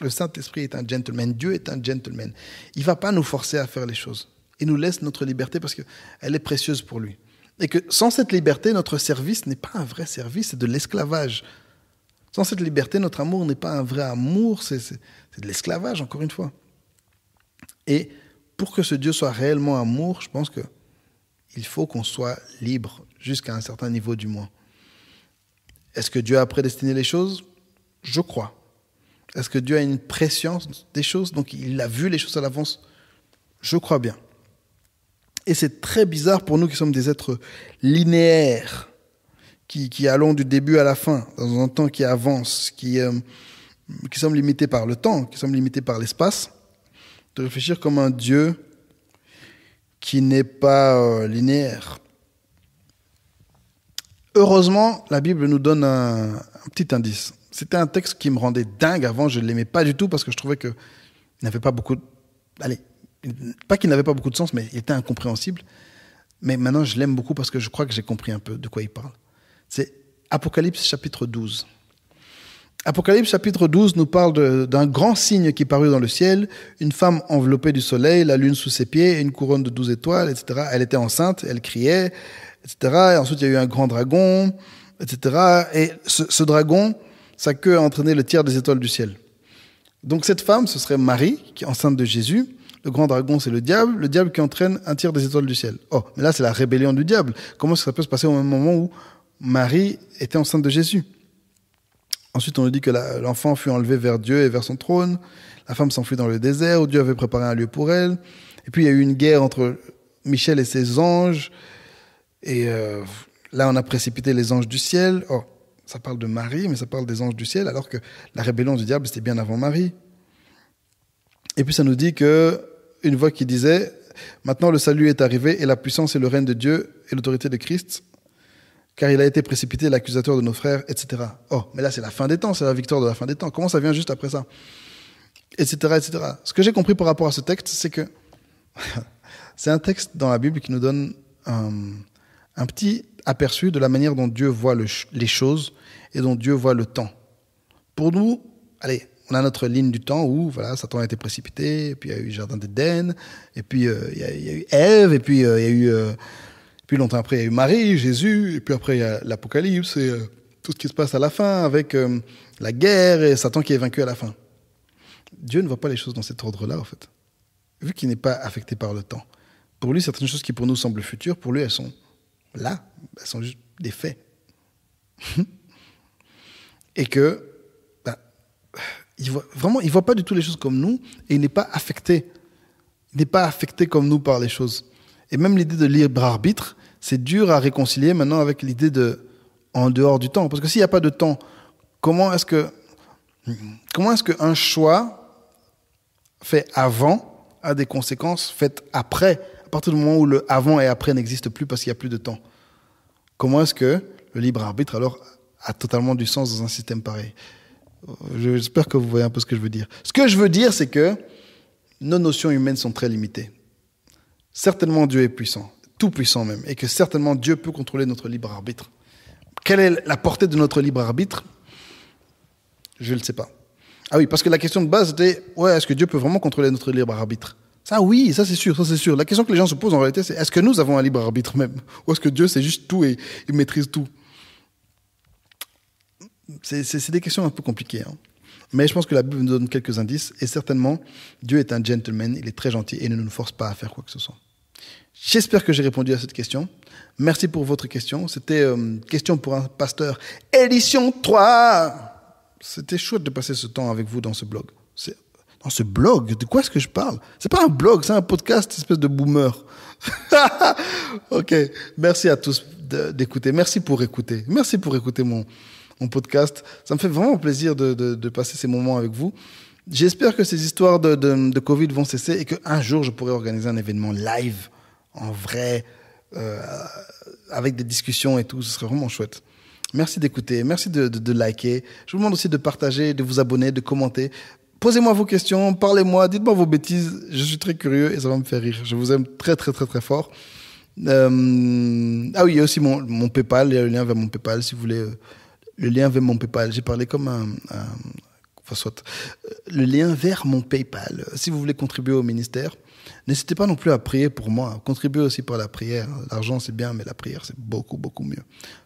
Le Saint-Esprit est un gentleman. Dieu est un gentleman. Il ne va pas nous forcer à faire les choses. Il nous laisse notre liberté parce qu'elle est précieuse pour lui. Et que sans cette liberté, notre service n'est pas un vrai service, c'est de l'esclavage. Sans cette liberté, notre amour n'est pas un vrai amour, c'est de l'esclavage, encore une fois. Et pour que ce Dieu soit réellement amour, je pense qu'il faut qu'on soit libre, jusqu'à un certain niveau du moins. Est-ce que Dieu a prédestiné les choses Je crois. Est-ce que Dieu a une préscience des choses Donc il a vu les choses à l'avance Je crois bien. Et c'est très bizarre pour nous qui sommes des êtres linéaires, qui, allons du début à la fin, dans un temps qui avance, euh, qui, sommes limités par le temps, qui sommes limités par l'espace, de réfléchir comme un Dieu qui n'est pas euh, linéaire. Heureusement, la Bible nous donne un petit indice. C'était un texte qui me rendait dingue. Avant, je ne l'aimais pas du tout parce que je trouvais qu'il n'avait pas beaucoup. De... Allez, pas qu'il n'avait pas beaucoup de sens, mais il était incompréhensible. Mais maintenant, je l'aime beaucoup parce que je crois que j'ai compris un peu de quoi il parle. C'est Apocalypse chapitre 12. Apocalypse chapitre 12 nous parle d'un grand signe qui parut dans le ciel, une femme enveloppée du soleil, la lune sous ses pieds, une couronne de douze étoiles, etc. Elle était enceinte, elle criait, etc. Et ensuite, il y a eu un grand dragon, etc. Et ce, ce dragon, sa queue a entraîné le tiers des étoiles du ciel. Donc cette femme, ce serait Marie, qui est enceinte de Jésus. Le grand dragon, c'est le diable. Le diable qui entraîne un tiers des étoiles du ciel. Oh, mais là, c'est la rébellion du diable. Comment ça peut se passer au même moment où Marie était enceinte de Jésus Ensuite, on nous dit que l'enfant fut enlevé vers Dieu et vers son trône. La femme s'enfuit dans le désert où Dieu avait préparé un lieu pour elle. Et puis, il y a eu une guerre entre Michel et ses anges. Et euh, là, on a précipité les anges du ciel. Oh. Ça parle de Marie, mais ça parle des anges du ciel, alors que la rébellion du diable, c'était bien avant Marie. Et puis ça nous dit que une voix qui disait Maintenant le salut est arrivé et la puissance et le règne de Dieu et l'autorité de Christ, car il a été précipité l'accusateur de nos frères, etc. Oh, mais là c'est la fin des temps, c'est la victoire de la fin des temps. Comment ça vient juste après ça Etc. etc. Ce que j'ai compris par rapport à ce texte, c'est que c'est un texte dans la Bible qui nous donne un, petit aperçu de la manière dont Dieu voit les choses et dont Dieu voit le temps. Pour nous, allez, on a notre ligne du temps où voilà, Satan a été précipité, puis il y a eu Jardin d'Éden, et puis euh, il, y a, eu Ève, et puis euh, il y a eu. Euh, puis longtemps après, il y a eu Marie, Jésus, et puis après, il y a l'Apocalypse, et tout ce qui se passe à la fin, avec la guerre et Satan qui est vaincu à la fin. Dieu ne voit pas les choses dans cet ordre-là, en fait. Vu qu'il n'est pas affecté par le temps. Pour lui, certaines choses qui pour nous semblent futures, pour lui, elles sont là. Elles sont juste des faits. et que bah, il voit, vraiment, il voit pas du tout les choses comme nous et il n'est pas affecté. Il n'est pas affecté comme nous par les choses. Et même l'idée de libre arbitre, c'est dur à réconcilier maintenant avec l'idée de en dehors du temps. Parce que s'il n'y a pas de temps, comment est-ce que comment est-ce qu'un choix fait avant a des conséquences faites après À partir du moment où le avant et après n'existe plus parce qu'il n'y a plus de temps, comment est-ce que le libre arbitre alors a totalement du sens dans un système pareil. Euh, j'espère que vous voyez un peu ce que je veux dire. Ce que je veux dire, c'est que nos notions humaines sont très limitées. Certainement Dieu est puissant, tout puissant même, et que certainement Dieu peut contrôler notre libre arbitre. Quelle est la portée de notre libre arbitre Je ne le sais pas. Ah oui, parce que la question de base était, ouais, est-ce que Dieu peut vraiment contrôler notre libre arbitre Ça oui, ça c'est sûr, ça c'est sûr. La question que les gens se posent en réalité, c'est est-ce que nous avons un libre arbitre même Ou est-ce que Dieu c'est juste tout et il maîtrise tout c'est des questions un peu compliquées. Hein. Mais je pense que la Bible nous donne quelques indices. Et certainement, Dieu est un gentleman, il est très gentil et ne nous force pas à faire quoi que ce soit. J'espère que j'ai répondu à cette question. Merci pour votre question. C'était une euh, question pour un pasteur. Édition 3 C'était chouette de passer ce temps avec vous dans ce blog. Dans ce blog, de quoi est-ce que je parle C'est pas un blog, c'est un podcast, espèce de boomer. ok, merci à tous d'écouter. Merci pour écouter. Merci pour écouter mon, mon podcast. Ça me fait vraiment plaisir de, passer ces moments avec vous. J'espère que ces histoires de, Covid vont cesser et qu'un jour, je pourrai organiser un événement live, en vrai, euh, avec des discussions et tout. Ce serait vraiment chouette. Merci d'écouter, merci de, liker. Je vous demande aussi de partager, de vous abonner, de commenter. Posez-moi vos questions, parlez-moi, dites-moi vos bêtises. Je suis très curieux et ça va me faire rire. Je vous aime très, très, très, très fort. Euh, ah oui, il y a aussi mon, PayPal. Il y a le lien vers mon PayPal si vous voulez. Euh, le lien vers mon PayPal. J'ai parlé comme un, enfin, soit, euh, le lien vers mon PayPal. Si vous voulez contribuer au ministère, n'hésitez pas non plus à prier pour moi. Contribuez aussi par la prière. L'argent c'est bien, mais la prière c'est beaucoup beaucoup mieux.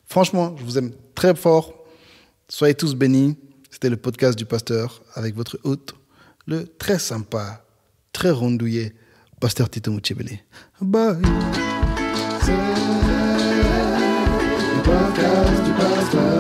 Franchement, je vous aime très fort. Soyez tous bénis. C'était le podcast du pasteur avec votre hôte, le très sympa, très rondouillé pasteur Tito Bye. podcast du pasteur.